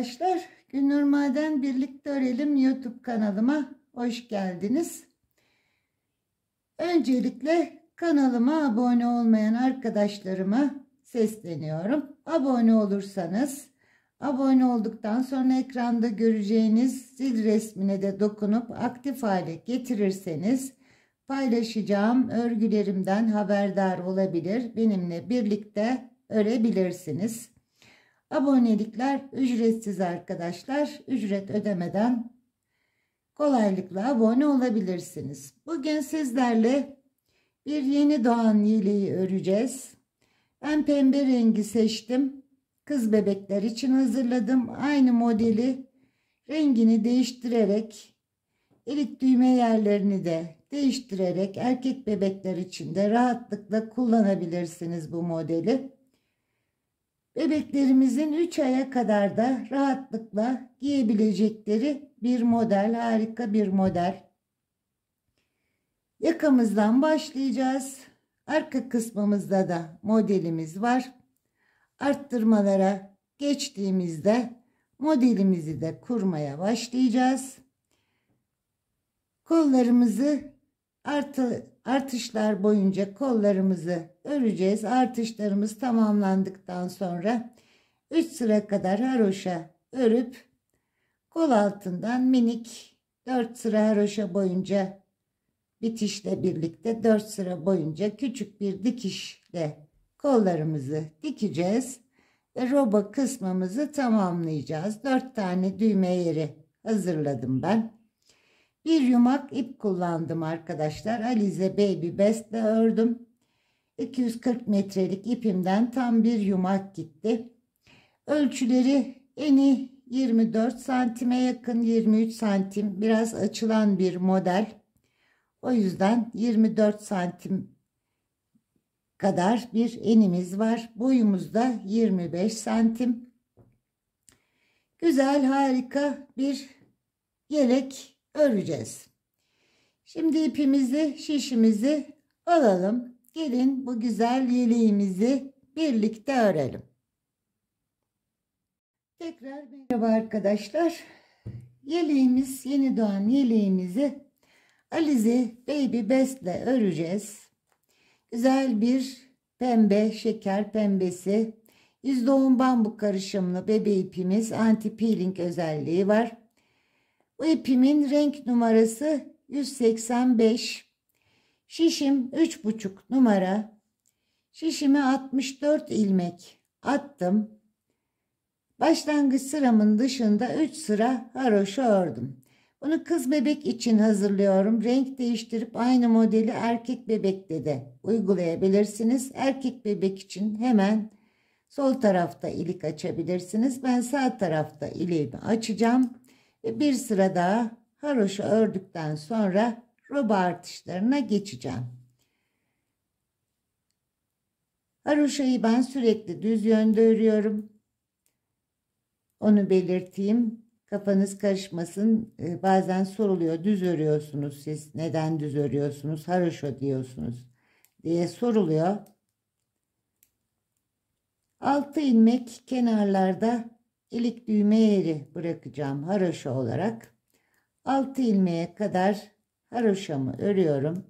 arkadaşlar. Günür Maden Birlikte Örelim YouTube kanalıma hoş geldiniz. Öncelikle kanalıma abone olmayan arkadaşlarıma sesleniyorum. Abone olursanız, abone olduktan sonra ekranda göreceğiniz zil resmine de dokunup aktif hale getirirseniz paylaşacağım örgülerimden haberdar olabilir. Benimle birlikte örebilirsiniz. Abonelikler ücretsiz arkadaşlar. Ücret ödemeden kolaylıkla abone olabilirsiniz. Bugün sizlerle bir yeni doğan yeleği öreceğiz. Ben pembe rengi seçtim. Kız bebekler için hazırladım. Aynı modeli rengini değiştirerek elik düğme yerlerini de değiştirerek erkek bebekler için de rahatlıkla kullanabilirsiniz bu modeli. Bebeklerimizin 3 aya kadar da rahatlıkla giyebilecekleri bir model, harika bir model. Yakamızdan başlayacağız. Arka kısmımızda da modelimiz var. Arttırmalara geçtiğimizde modelimizi de kurmaya başlayacağız. Kollarımızı artı Artışlar boyunca kollarımızı öreceğiz. Artışlarımız tamamlandıktan sonra 3 sıra kadar haroşa örüp kol altından minik 4 sıra haroşa boyunca bitişle birlikte 4 sıra boyunca küçük bir dikişle kollarımızı dikeceğiz ve roba kısmımızı tamamlayacağız. 4 tane düğme yeri hazırladım ben. Bir yumak ip kullandım arkadaşlar. Alize Baby Best'le ördüm. 240 metrelik ipimden tam bir yumak gitti. Ölçüleri eni 24 santime yakın 23 santim biraz açılan bir model. O yüzden 24 santim kadar bir enimiz var. Boyumuz da 25 santim. Güzel harika bir yelek öreceğiz. Şimdi ipimizi, şişimizi alalım. Gelin bu güzel yeleğimizi birlikte örelim. Tekrar merhaba arkadaşlar. Yeleğimiz, yeni doğan yeleğimizi Alize Baby Best ile öreceğiz. Güzel bir pembe, şeker pembesi, %10 bambu karışımlı bebe ipimiz anti peeling özelliği var. Bu ipimin renk numarası 185. Şişim 3,5 numara. Şişime 64 ilmek attım. Başlangıç sıramın dışında 3 sıra haroşa ördüm. Bunu kız bebek için hazırlıyorum. Renk değiştirip aynı modeli erkek bebekte de uygulayabilirsiniz. Erkek bebek için hemen sol tarafta ilik açabilirsiniz. Ben sağ tarafta iliğimi açacağım. E, bir sıra daha haroşa ördükten sonra roba artışlarına geçeceğim. Haroşayı ben sürekli düz yönde örüyorum. Onu belirteyim. Kafanız karışmasın. E, bazen soruluyor düz örüyorsunuz siz. Neden düz örüyorsunuz? Haroşa diyorsunuz diye soruluyor. Altı ilmek kenarlarda ilik düğme yeri bırakacağım haroşa olarak. 6 ilmeğe kadar haroşamı örüyorum.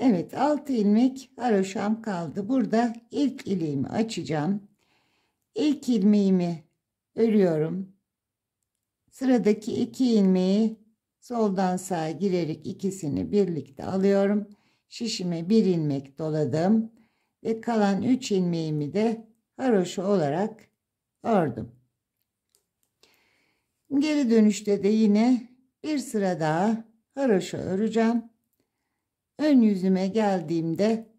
Evet 6 ilmek haroşam kaldı. Burada ilk ilmeğimi açacağım. İlk ilmeğimi örüyorum. Sıradaki iki ilmeği soldan sağa girerek ikisini birlikte alıyorum. Şişime bir ilmek doladım ve kalan 3 ilmeğimi de haroşa olarak ördüm. Geri dönüşte de yine bir sıra daha haroşa öreceğim. Ön yüzüme geldiğimde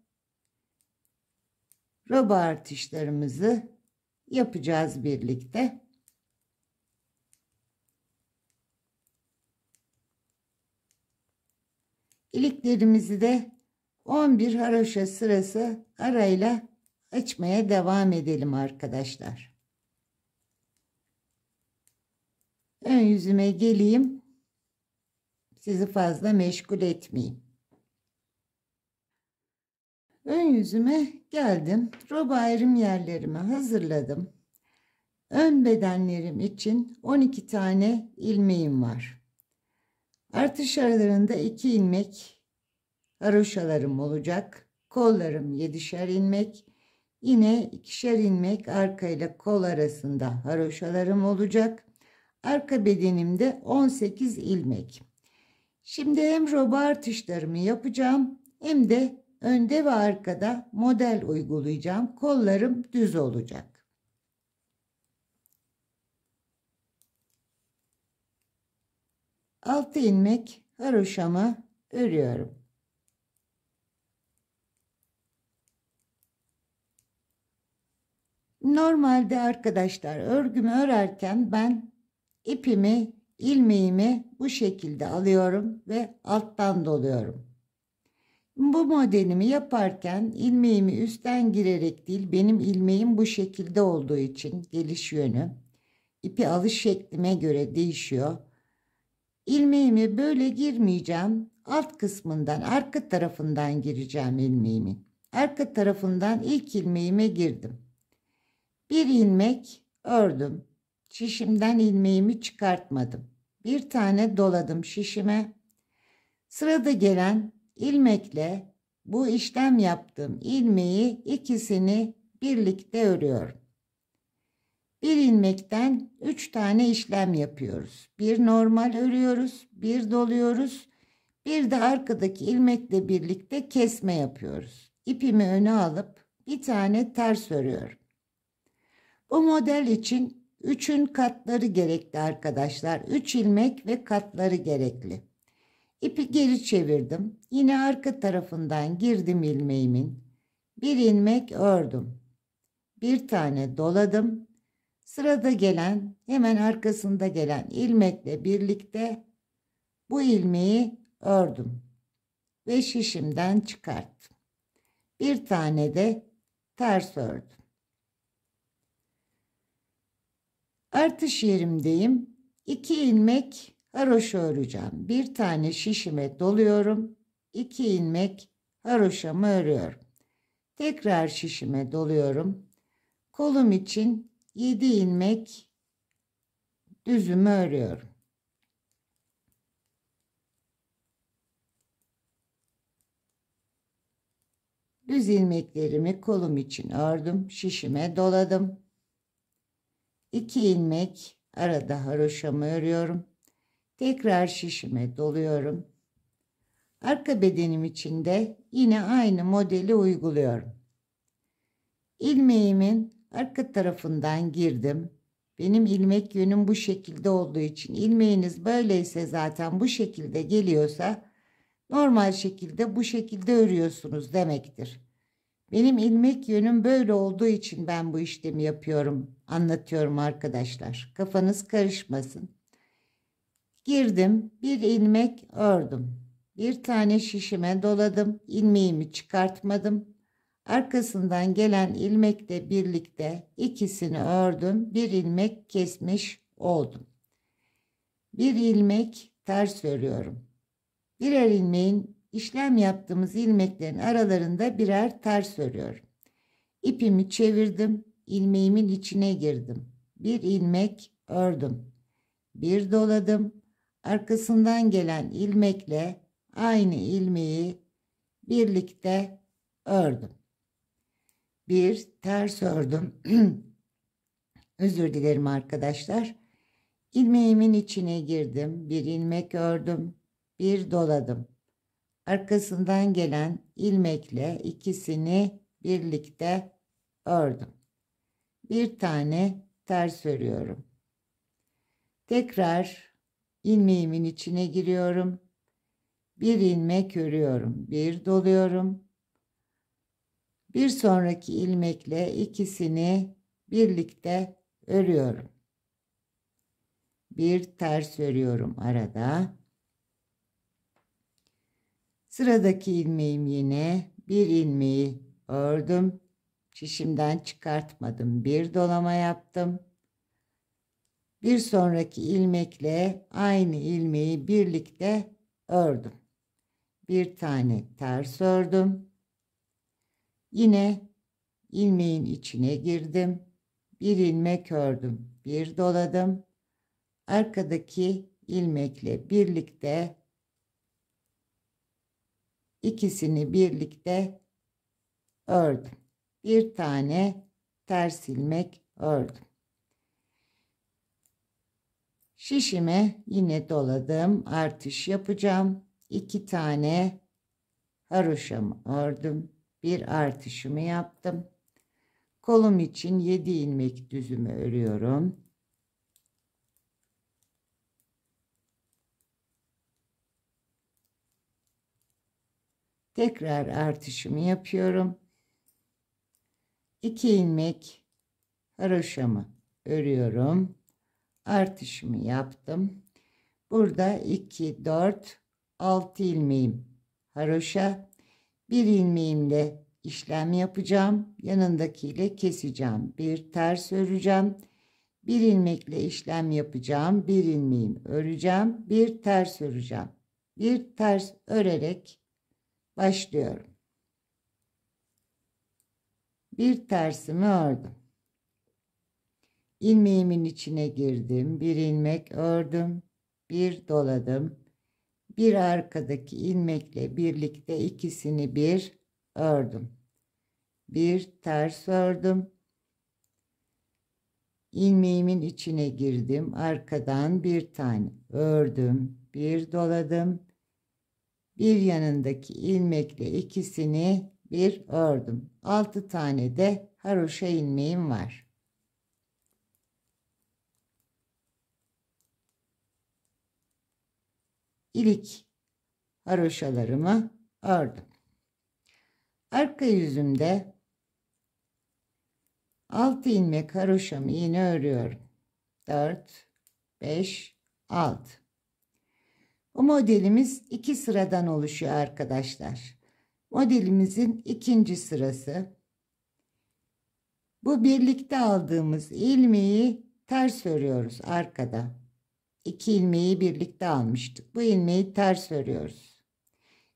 roba artışlarımızı yapacağız birlikte. İliklerimizi de 11 haroşa sırası arayla açmaya devam edelim arkadaşlar. Ön yüzüme geleyim. Sizi fazla meşgul etmeyeyim. Ön yüzüme geldim. Roba ayrım yerlerimi hazırladım. Ön bedenlerim için 12 tane ilmeğim var. Artış aralarında 2 ilmek haroşalarım olacak. Kollarım 7'şer ilmek. Yine ikişer ilmek arka ile kol arasında haroşalarım olacak. Arka bedenimde 18 ilmek. Şimdi hem roba artışlarımı yapacağım hem de Önde ve arkada model uygulayacağım. Kollarım düz olacak. Altı ilmek haroşamı örüyorum. Normalde arkadaşlar örgümü örerken ben ipimi ilmeğimi bu şekilde alıyorum ve alttan doluyorum. Bu modelimi yaparken ilmeğimi üstten girerek değil benim ilmeğim bu şekilde olduğu için geliş yönü ipi alış şeklime göre değişiyor. İlmeğimi böyle girmeyeceğim. Alt kısmından arka tarafından gireceğim ilmeğimin. Arka tarafından ilk ilmeğime girdim. Bir ilmek ördüm. Şişimden ilmeğimi çıkartmadım. Bir tane doladım şişime. Sırada gelen ilmekle bu işlem yaptığım ilmeği ikisini birlikte örüyorum. Bir ilmekten üç tane işlem yapıyoruz. Bir normal örüyoruz, bir doluyoruz, bir de arkadaki ilmekle birlikte kesme yapıyoruz. İpimi öne alıp bir tane ters örüyorum. Bu model için üçün katları gerekli arkadaşlar. Üç ilmek ve katları gerekli. İpi geri çevirdim. Yine arka tarafından girdim ilmeğimin. Bir ilmek ördüm. Bir tane doladım. Sırada gelen, hemen arkasında gelen ilmekle birlikte bu ilmeği ördüm ve şişimden çıkarttım. Bir tane de ters ördüm. Artış yerimdeyim. İki ilmek haroşa öreceğim. Bir tane şişime doluyorum. İki ilmek haroşamı örüyorum. Tekrar şişime doluyorum. Kolum için 7 ilmek düzümü örüyorum. Düz ilmeklerimi kolum için ördüm. Şişime doladım. 2 ilmek arada haroşamı örüyorum. Tekrar şişime doluyorum. Arka bedenim içinde yine aynı modeli uyguluyorum. İlmeğimin arka tarafından girdim. Benim ilmek yönüm bu şekilde olduğu için ilmeğiniz böyleyse zaten bu şekilde geliyorsa normal şekilde bu şekilde örüyorsunuz demektir. Benim ilmek yönüm böyle olduğu için ben bu işlemi yapıyorum, anlatıyorum arkadaşlar. Kafanız karışmasın. Girdim, bir ilmek ördüm. Bir tane şişime doladım, ilmeğimi çıkartmadım. Arkasından gelen ilmekle birlikte ikisini ördüm, bir ilmek kesmiş oldum. Bir ilmek ters örüyorum. Birer ilmeğin işlem yaptığımız ilmeklerin aralarında birer ters örüyorum. İpimi çevirdim, ilmeğimin içine girdim. Bir ilmek ördüm. Bir doladım, arkasından gelen ilmekle aynı ilmeği birlikte ördüm. Bir ters ördüm. Özür dilerim arkadaşlar. İlmeğimin içine girdim. Bir ilmek ördüm. Bir doladım. Arkasından gelen ilmekle ikisini birlikte ördüm. Bir tane ters örüyorum. Tekrar ilmeğimin içine giriyorum. Bir ilmek örüyorum. Bir doluyorum. Bir sonraki ilmekle ikisini birlikte örüyorum. Bir ters örüyorum arada. Sıradaki ilmeğim yine bir ilmeği ördüm. Şişimden çıkartmadım. Bir dolama yaptım bir sonraki ilmekle aynı ilmeği birlikte ördüm. Bir tane ters ördüm. Yine ilmeğin içine girdim. Bir ilmek ördüm. Bir doladım. Arkadaki ilmekle birlikte ikisini birlikte ördüm. Bir tane ters ilmek ördüm. Şişime yine doladım. Artış yapacağım. 2 tane haroşamı ördüm. Bir artışımı yaptım. Kolum için 7 ilmek düzümü örüyorum. Tekrar artışımı yapıyorum. 2 ilmek haroşamı örüyorum artışımı yaptım. Burada 2, 4, 6 ilmeğim haroşa. Bir ilmeğimle işlem yapacağım. Yanındakiyle keseceğim. Bir ters öreceğim. Bir ilmekle işlem yapacağım. Bir ilmeğim öreceğim. Bir ters öreceğim. Bir ters örerek başlıyorum. Bir tersimi ördüm ilmeğimin içine girdim. Bir ilmek ördüm. Bir doladım. Bir arkadaki ilmekle birlikte ikisini bir ördüm. Bir ters ördüm. Ilmeğimin içine girdim. Arkadan bir tane ördüm. Bir doladım. Bir yanındaki ilmekle ikisini bir ördüm. Altı tane de haroşa ilmeğim var. ilik haroşalarımı ördüm. Arka yüzümde 6 ilmek haroşamı yine örüyorum. 4, 5, 6. Bu modelimiz iki sıradan oluşuyor arkadaşlar. Modelimizin ikinci sırası. Bu birlikte aldığımız ilmeği ters örüyoruz arkada. İki ilmeği birlikte almıştık. Bu ilmeği ters örüyoruz.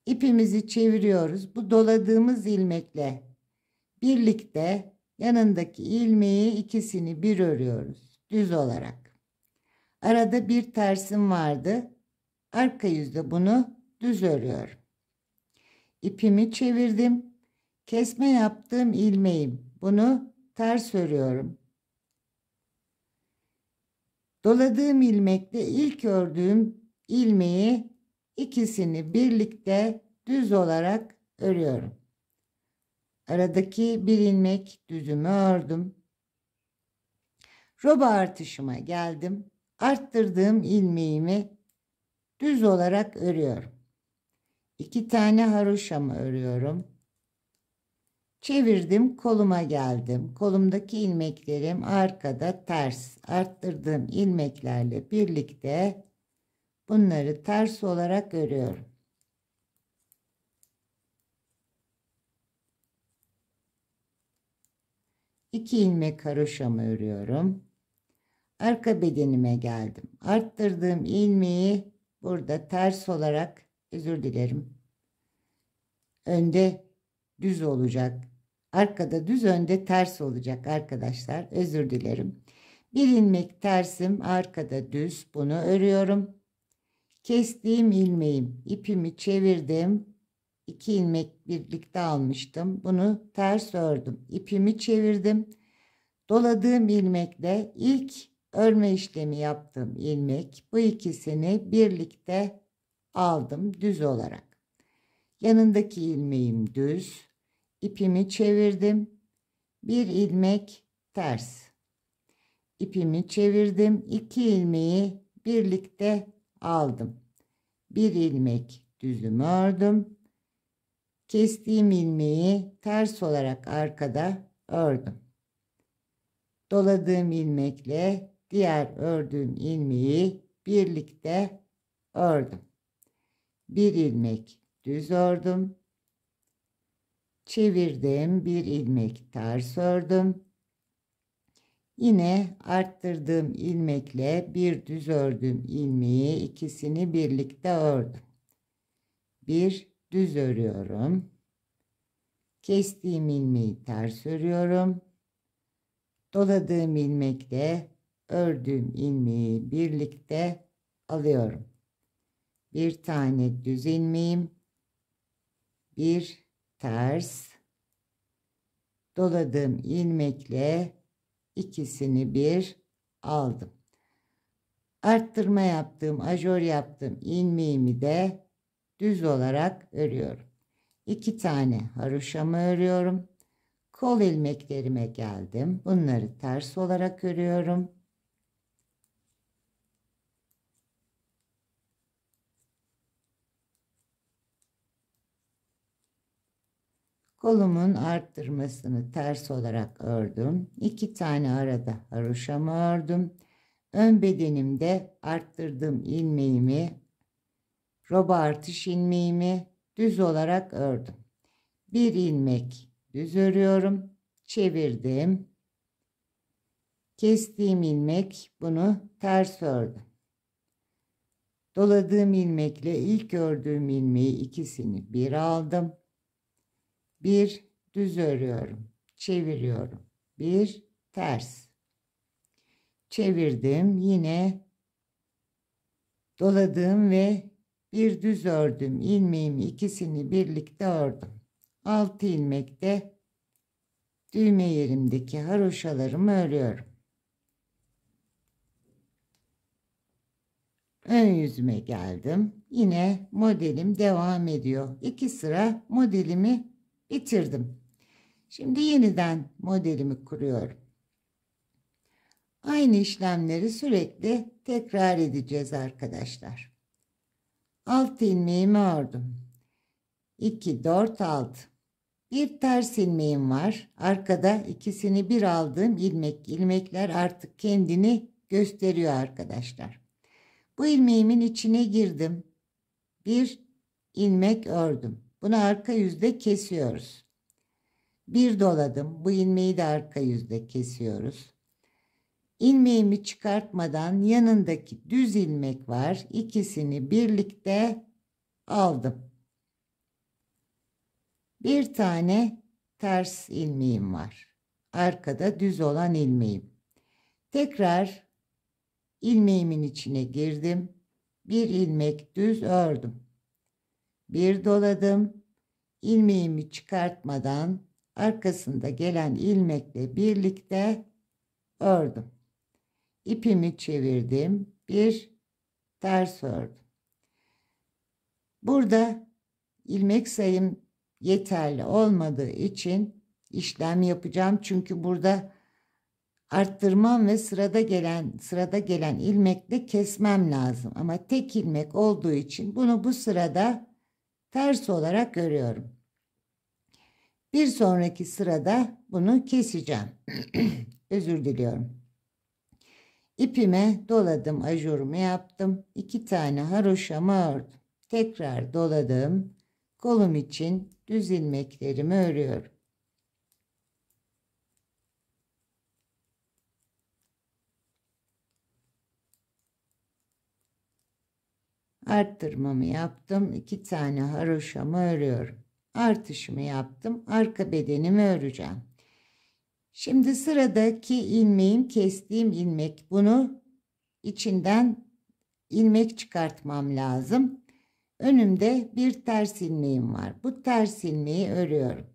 İpimizi çeviriyoruz. Bu doladığımız ilmekle birlikte yanındaki ilmeği ikisini bir örüyoruz. Düz olarak. Arada bir tersim vardı. Arka yüzde bunu düz örüyorum. İpimi çevirdim. Kesme yaptığım ilmeğim. Bunu ters örüyorum. Doladığım ilmekte ilk ördüğüm ilmeği ikisini birlikte düz olarak örüyorum. Aradaki bir ilmek düzümü ördüm. Roba artışıma geldim. Arttırdığım ilmeğimi düz olarak örüyorum. İki tane haroşamı örüyorum. Çevirdim koluma geldim. Kolumdaki ilmeklerim arkada ters. Arttırdığım ilmeklerle birlikte bunları ters olarak örüyorum. İki ilmek haroşamı örüyorum. Arka bedenime geldim. Arttırdığım ilmeği burada ters olarak özür dilerim. Önde düz olacak Arkada düz önde ters olacak arkadaşlar. Özür dilerim. Bir ilmek tersim arkada düz. Bunu örüyorum. Kestiğim ilmeğim ipimi çevirdim. İki ilmek birlikte almıştım. Bunu ters ördüm. İpimi çevirdim. Doladığım ilmekle ilk örme işlemi yaptığım ilmek bu ikisini birlikte aldım düz olarak. Yanındaki ilmeğim düz ipimi çevirdim. Bir ilmek ters. İpimi çevirdim. İki ilmeği birlikte aldım. Bir ilmek düzüm ördüm. Kestiğim ilmeği ters olarak arkada ördüm. Doladığım ilmekle diğer ördüğüm ilmeği birlikte ördüm. Bir ilmek düz ördüm çevirdim bir ilmek ters ördüm yine arttırdığım ilmekle bir düz ördüğüm ilmeği ikisini birlikte ördüm bir düz örüyorum kestiğim ilmeği ters örüyorum doladığım ilmekle ördüğüm ilmeği birlikte alıyorum bir tane düz ilmeğim bir ters doladığım ilmekle ikisini bir aldım. Arttırma yaptığım, ajör yaptığım ilmeğimi de düz olarak örüyorum. İki tane haroşamı örüyorum. Kol ilmeklerime geldim. Bunları ters olarak örüyorum. Kolumun arttırmasını ters olarak ördüm. İki tane arada haroşamı ördüm. Ön bedenimde arttırdığım ilmeğimi, roba artış ilmeğimi düz olarak ördüm. Bir ilmek düz örüyorum, çevirdim. Kestiğim ilmek bunu ters ördüm. Doladığım ilmekle ilk ördüğüm ilmeği ikisini bir aldım. Bir düz örüyorum. Çeviriyorum. Bir ters. Çevirdim. Yine doladım ve bir düz ördüm. İlmeğimi ikisini birlikte ördüm. 6 ilmekte düğme yerimdeki haroşalarımı örüyorum. Ön yüzüme geldim. Yine modelim devam ediyor. İki sıra modelimi Bitirdim. Şimdi yeniden modelimi kuruyorum. Aynı işlemleri sürekli tekrar edeceğiz arkadaşlar. Alt ilmeğimi ördüm. 2, 4, 6. Bir ters ilmeğim var. Arkada ikisini bir aldığım ilmek. ilmekler artık kendini gösteriyor arkadaşlar. Bu ilmeğimin içine girdim. Bir ilmek ördüm. Bunu arka yüzde kesiyoruz. Bir doladım. Bu ilmeği de arka yüzde kesiyoruz. İlmeğimi çıkartmadan yanındaki düz ilmek var. İkisini birlikte aldım. Bir tane ters ilmeğim var. Arkada düz olan ilmeğim. Tekrar ilmeğimin içine girdim. Bir ilmek düz ördüm. Bir doladım. İlmeğimi çıkartmadan arkasında gelen ilmekle birlikte ördüm. İpimi çevirdim. Bir ters ördüm. Burada ilmek sayım yeterli olmadığı için işlem yapacağım. Çünkü burada arttırmam ve sırada gelen sırada gelen ilmekle kesmem lazım. Ama tek ilmek olduğu için bunu bu sırada ters olarak görüyorum. Bir sonraki sırada bunu keseceğim. Özür diliyorum. İpime doladım, ajurumu yaptım. iki tane haroşamı ördüm. Tekrar doladım. Kolum için düz ilmeklerimi örüyorum. Arttırmamı yaptım. iki tane haroşamı örüyorum. Artışımı yaptım. Arka bedenimi öreceğim. Şimdi sıradaki ilmeğim kestiğim ilmek. Bunu içinden ilmek çıkartmam lazım. Önümde bir ters ilmeğim var. Bu ters ilmeği örüyorum.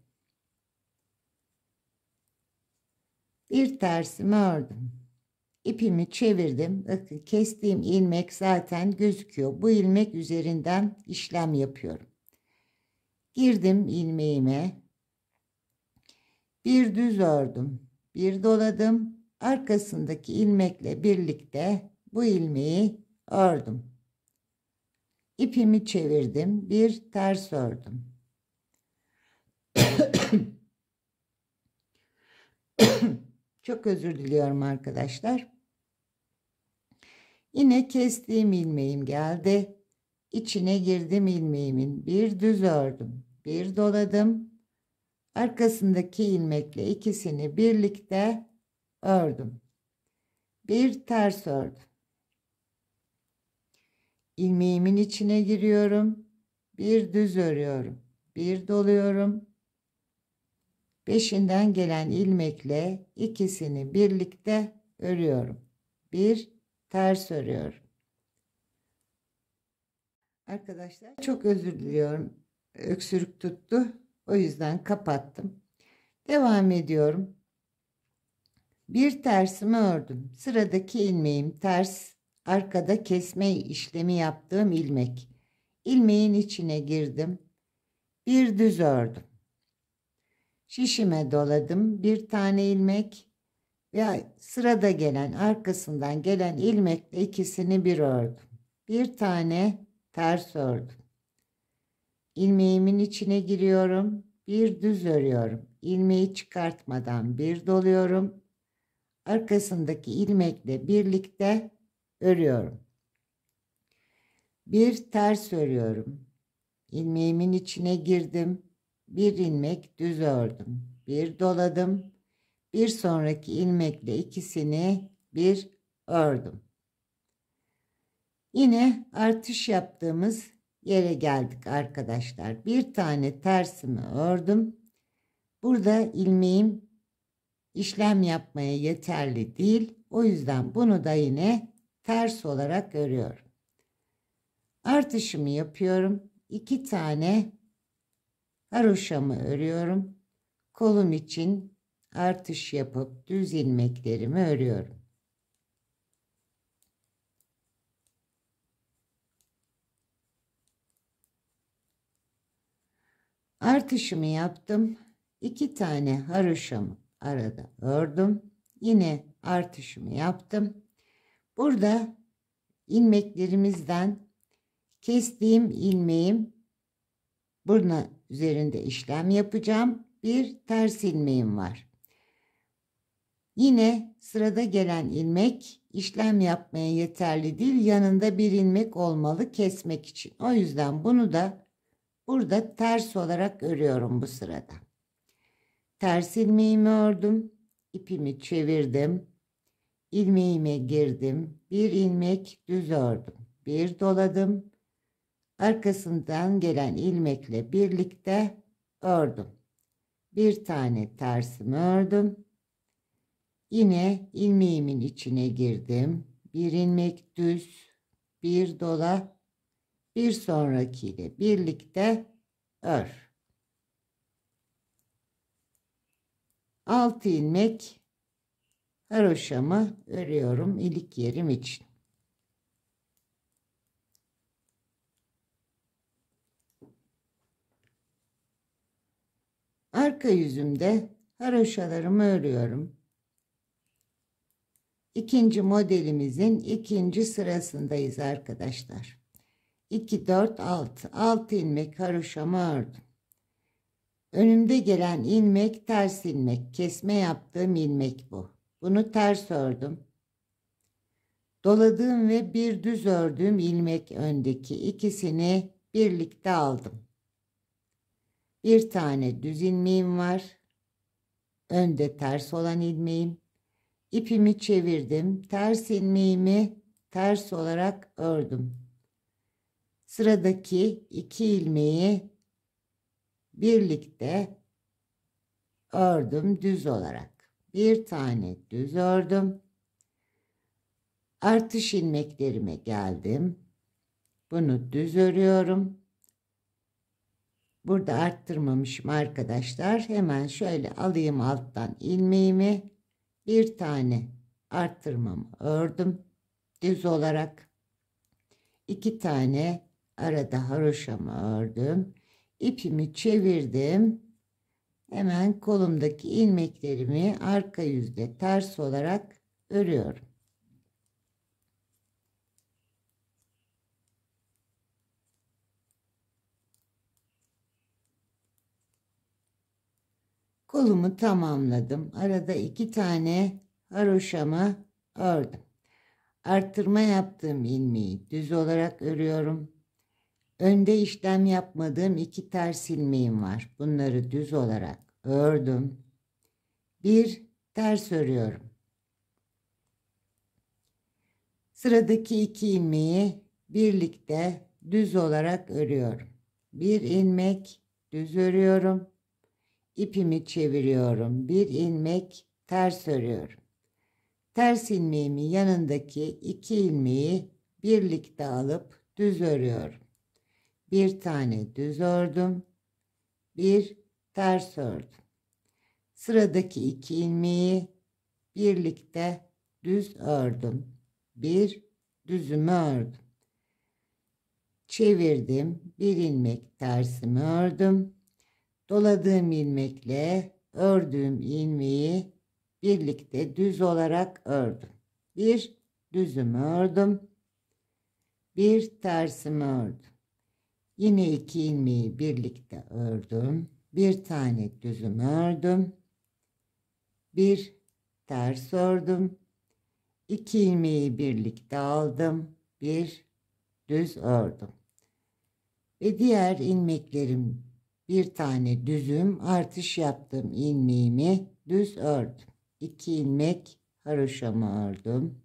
Bir tersimi ördüm. İpimi çevirdim. kestiğim ilmek zaten gözüküyor. Bu ilmek üzerinden işlem yapıyorum. Girdim ilmeğime. Bir düz ördüm. Bir doladım. Arkasındaki ilmekle birlikte bu ilmeği ördüm. İpimi çevirdim. Bir ters ördüm. Çok özür diliyorum arkadaşlar. Yine kestiğim ilmeğim geldi. İçine girdim ilmeğimin. Bir düz ördüm. Bir doladım. Arkasındaki ilmekle ikisini birlikte ördüm. Bir ters ördüm. Ilmeğimin içine giriyorum. Bir düz örüyorum. Bir doluyorum. Beşinden gelen ilmekle ikisini birlikte örüyorum. Bir ters örüyorum. Arkadaşlar çok özür diliyorum. Öksürük tuttu. O yüzden kapattım. Devam ediyorum. Bir tersimi ördüm. Sıradaki ilmeğim ters. Arkada kesme işlemi yaptığım ilmek. İlmeğin içine girdim. Bir düz ördüm. Şişime doladım bir tane ilmek ve sırada gelen arkasından gelen ilmekle ikisini bir ördüm. Bir tane ters ördüm. İlmeğimin içine giriyorum. Bir düz örüyorum. İlmeği çıkartmadan bir doluyorum. Arkasındaki ilmekle birlikte örüyorum. Bir ters örüyorum. İlmeğimin içine girdim bir ilmek düz ördüm. Bir doladım. Bir sonraki ilmekle ikisini bir ördüm. Yine artış yaptığımız yere geldik arkadaşlar. Bir tane tersimi ördüm. Burada ilmeğim işlem yapmaya yeterli değil. O yüzden bunu da yine ters olarak örüyorum. Artışımı yapıyorum. iki tane haroşamı örüyorum. Kolum için artış yapıp düz ilmeklerimi örüyorum. Artışımı yaptım. İki tane haroşamı arada ördüm. Yine artışımı yaptım. Burada ilmeklerimizden kestiğim ilmeğim burna üzerinde işlem yapacağım. Bir ters ilmeğim var. Yine sırada gelen ilmek işlem yapmaya yeterli değil. Yanında bir ilmek olmalı kesmek için. O yüzden bunu da burada ters olarak örüyorum bu sırada. Ters ilmeğimi ördüm. ipimi çevirdim. ilmeğime girdim. Bir ilmek düz ördüm. Bir doladım. Arkasından gelen ilmekle birlikte ördüm. Bir tane tersimi ördüm. Yine ilmeğimin içine girdim. Bir ilmek düz, bir dola, bir sonrakiyle birlikte ör. 6 ilmek haroşamı örüyorum ilik yerim için. Arka yüzümde haroşalarımı örüyorum. İkinci modelimizin ikinci sırasındayız arkadaşlar. 2, 4, 6. 6 ilmek haroşamı ördüm. Önümde gelen ilmek ters ilmek. Kesme yaptığım ilmek bu. Bunu ters ördüm. Doladığım ve bir düz ördüğüm ilmek öndeki ikisini birlikte aldım. Bir tane düz ilmeğim var. Önde ters olan ilmeğim. İpimi çevirdim. Ters ilmeğimi ters olarak ördüm. Sıradaki iki ilmeği birlikte ördüm düz olarak. Bir tane düz ördüm. Artış ilmeklerime geldim. Bunu düz örüyorum. Burada arttırmamışım arkadaşlar. Hemen şöyle alayım alttan ilmeğimi. Bir tane arttırmamı ördüm. Düz olarak. iki tane arada haroşamı ördüm. İpimi çevirdim. Hemen kolumdaki ilmeklerimi arka yüzde ters olarak örüyorum. Kolumu tamamladım. Arada iki tane haroşamı ördüm. Arttırma yaptığım ilmeği düz olarak örüyorum. Önde işlem yapmadığım iki ters ilmeğim var. Bunları düz olarak ördüm. Bir ters örüyorum. Sıradaki iki ilmeği birlikte düz olarak örüyorum. Bir ilmek düz örüyorum ipimi çeviriyorum. Bir ilmek ters örüyorum. Ters ilmeğimi yanındaki iki ilmeği birlikte alıp düz örüyorum. Bir tane düz ördüm. Bir ters ördüm. Sıradaki iki ilmeği birlikte düz ördüm. Bir düzümü ördüm. Çevirdim. Bir ilmek tersimi ördüm. Doladığım ilmekle ördüğüm ilmeği birlikte düz olarak ördüm. Bir düzümü ördüm. Bir tersimi ördüm. Yine iki ilmeği birlikte ördüm. Bir tane düzümü ördüm. Bir ters ördüm. İki ilmeği birlikte aldım. Bir düz ördüm. Ve diğer ilmeklerim bir tane düzüm artış yaptım ilmeğimi düz ördüm. 2 ilmek haroşamı ördüm.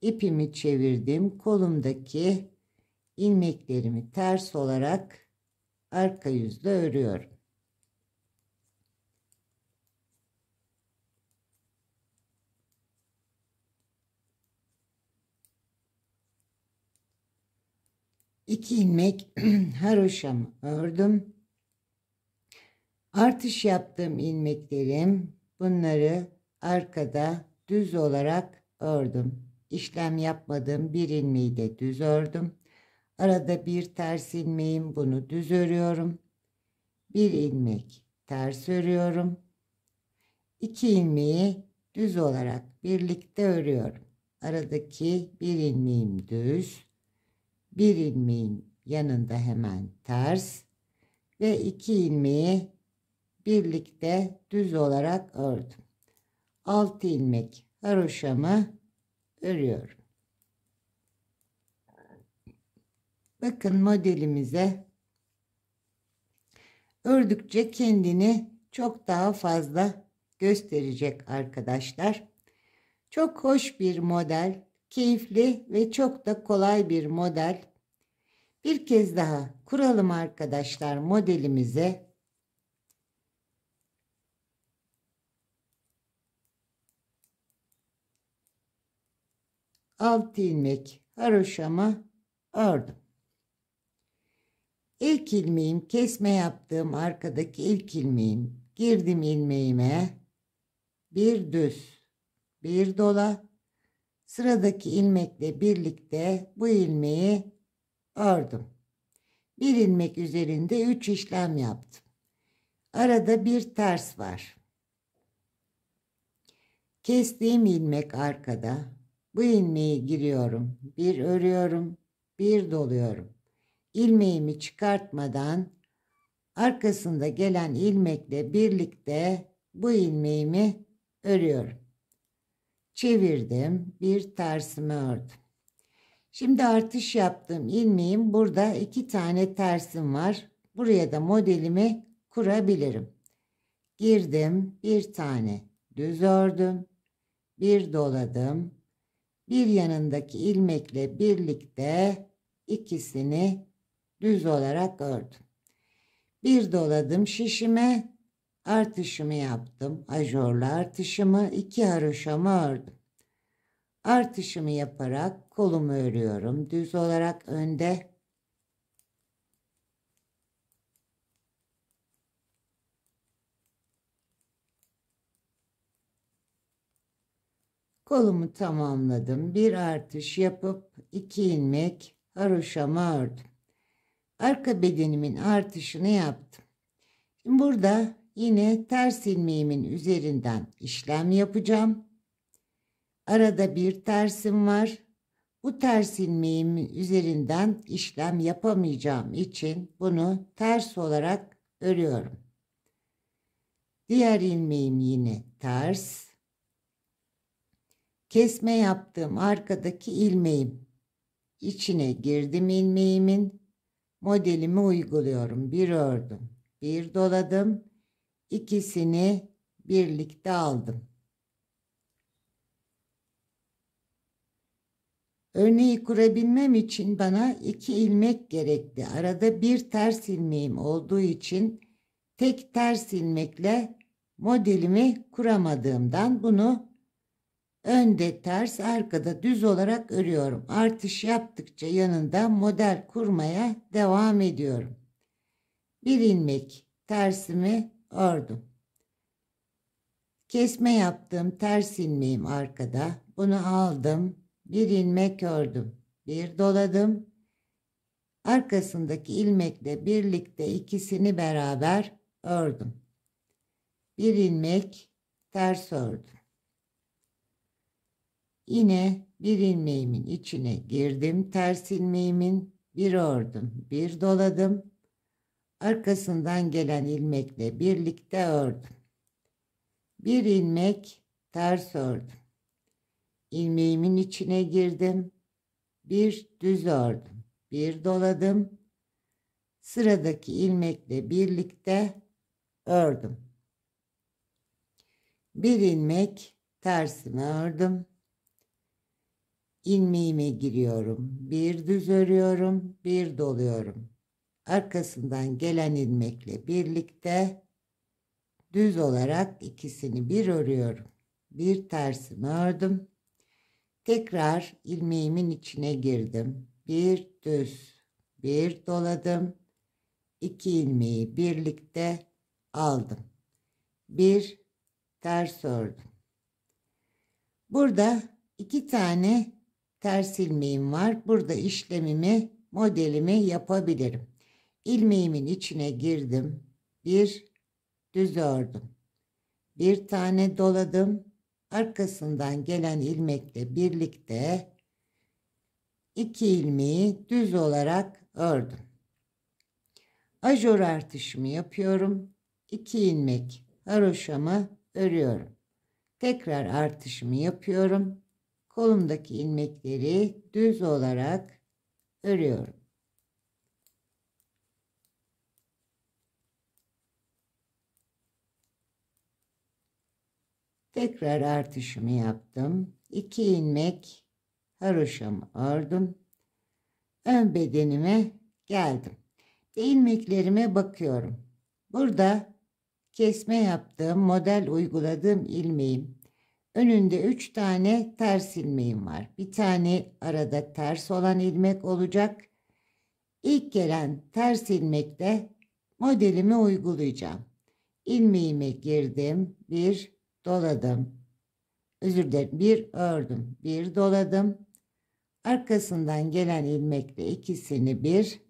ipimi çevirdim. Kolumdaki ilmeklerimi ters olarak arka yüzde örüyorum. İki ilmek haroşamı ördüm. Artış yaptığım ilmeklerim bunları arkada düz olarak ördüm. İşlem yapmadığım bir ilmeği de düz ördüm. Arada bir ters ilmeğim bunu düz örüyorum. Bir ilmek ters örüyorum. İki ilmeği düz olarak birlikte örüyorum. Aradaki bir ilmeğim düz, bir ilmeğin yanında hemen ters ve iki ilmeği birlikte düz olarak ördüm. 6 ilmek haroşamı örüyorum. Bakın modelimize ördükçe kendini çok daha fazla gösterecek arkadaşlar. Çok hoş bir model, keyifli ve çok da kolay bir model. Bir kez daha kuralım arkadaşlar modelimize. alt ilmek haroşama ördüm. İlk ilmeğim kesme yaptığım arkadaki ilk ilmeğim. Girdim ilmeğime. Bir düz, bir dola. Sıradaki ilmekle birlikte bu ilmeği ördüm. Bir ilmek üzerinde 3 işlem yaptım. Arada bir ters var. Kestiğim ilmek arkada, bu ilmeği giriyorum. Bir örüyorum, bir doluyorum. İlmeğimi çıkartmadan arkasında gelen ilmekle birlikte bu ilmeğimi örüyorum. Çevirdim, bir tersimi ördüm. Şimdi artış yaptığım ilmeğim burada iki tane tersim var. Buraya da modelimi kurabilirim. Girdim, bir tane düz ördüm, bir doladım, bir yanındaki ilmekle birlikte ikisini düz olarak ördüm. Bir doladım şişime, artışımı yaptım. Ajorlu artışımı, iki haroşamı ördüm. Artışımı yaparak kolumu örüyorum düz olarak önde. Kolumu tamamladım. Bir artış yapıp iki ilmek haroşama ördüm. Arka bedenimin artışını yaptım. Şimdi burada yine ters ilmeğimin üzerinden işlem yapacağım. Arada bir tersim var. Bu ters ilmeğimin üzerinden işlem yapamayacağım için bunu ters olarak örüyorum. Diğer ilmeğim yine ters kesme yaptığım arkadaki ilmeğim. İçine girdim ilmeğimin. Modelimi uyguluyorum. Bir ördüm, bir doladım. İkisini birlikte aldım. Örneği kurabilmem için bana iki ilmek gerekti. Arada bir ters ilmeğim olduğu için tek ters ilmekle modelimi kuramadığımdan bunu Önde ters, arkada düz olarak örüyorum. Artış yaptıkça yanında model kurmaya devam ediyorum. Bir ilmek tersimi ördüm. Kesme yaptığım ters ilmeğim arkada. Bunu aldım. Bir ilmek ördüm. Bir doladım. Arkasındaki ilmekle birlikte ikisini beraber ördüm. Bir ilmek ters ördüm. Yine bir ilmeğimin içine girdim ters ilmeğimin bir ördüm bir doladım. Arkasından gelen ilmekle birlikte ördüm. Bir ilmek ters ördüm. İlmeğimin içine girdim. Bir düz ördüm. Bir doladım. Sıradaki ilmekle birlikte ördüm. Bir ilmek tersini ördüm ilmeğime giriyorum. Bir düz örüyorum, bir doluyorum. Arkasından gelen ilmekle birlikte düz olarak ikisini bir örüyorum. Bir tersimi ördüm. Tekrar ilmeğimin içine girdim. Bir düz, bir doladım. İki ilmeği birlikte aldım. Bir ters ördüm. Burada iki tane ters ilmeğim var. Burada işlemimi, modelimi yapabilirim. İlmeğimin içine girdim. Bir düz ördüm. Bir tane doladım. Arkasından gelen ilmekle birlikte iki ilmeği düz olarak ördüm. Ajur artışımı yapıyorum. 2 ilmek haroşamı örüyorum. Tekrar artışımı yapıyorum kolumdaki ilmekleri düz olarak örüyorum. Tekrar artışımı yaptım. 2 ilmek haroşamı ördüm. Ön bedenime geldim. Ve ilmeklerime bakıyorum. Burada kesme yaptığım, model uyguladığım ilmeğim Önünde üç tane ters ilmeğim var. Bir tane arada ters olan ilmek olacak. İlk gelen ters ilmekte modelimi uygulayacağım. İlmeğime girdim, bir doladım. Özür dilerim, bir ördüm, bir doladım. Arkasından gelen ilmekle ikisini bir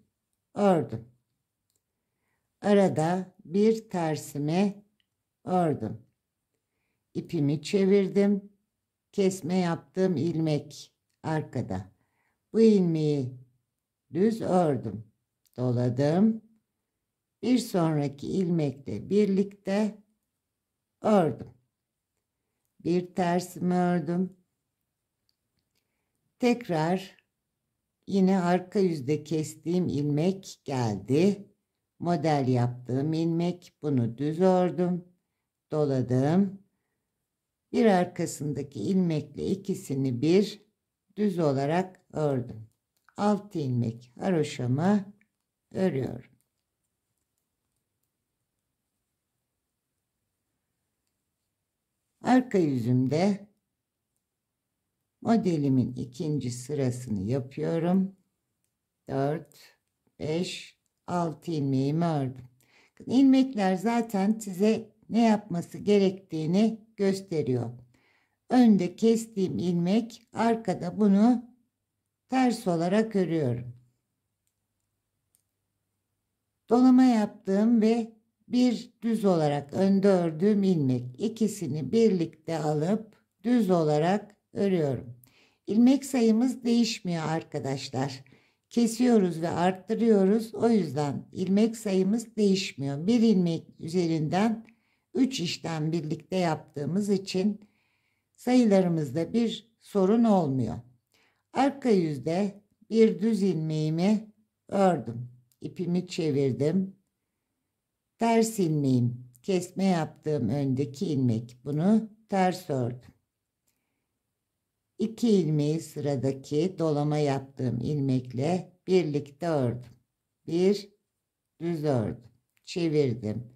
ördüm. Arada bir tersimi ördüm ipimi çevirdim. Kesme yaptığım ilmek arkada. Bu ilmeği düz ördüm. Doladım. Bir sonraki ilmekle birlikte ördüm. Bir tersimi ördüm. Tekrar yine arka yüzde kestiğim ilmek geldi. Model yaptığım ilmek bunu düz ördüm. Doladım bir arkasındaki ilmekle ikisini bir düz olarak ördüm. 6 ilmek haroşama örüyorum. Arka yüzümde modelimin ikinci sırasını yapıyorum. 4, 5, 6 ilmeğimi ördüm. İlmekler zaten size ne yapması gerektiğini gösteriyor. Önde kestiğim ilmek arkada bunu ters olarak örüyorum. Dolama yaptığım ve bir düz olarak önde ördüğüm ilmek ikisini birlikte alıp düz olarak örüyorum. İlmek sayımız değişmiyor arkadaşlar. Kesiyoruz ve arttırıyoruz. O yüzden ilmek sayımız değişmiyor. Bir ilmek üzerinden Üç işten birlikte yaptığımız için sayılarımızda bir sorun olmuyor. Arka yüzde bir düz ilmeğimi ördüm. ipimi çevirdim. Ters ilmeğim kesme yaptığım öndeki ilmek bunu ters ördüm. İki ilmeği sıradaki dolama yaptığım ilmekle birlikte ördüm. Bir düz ördüm. Çevirdim.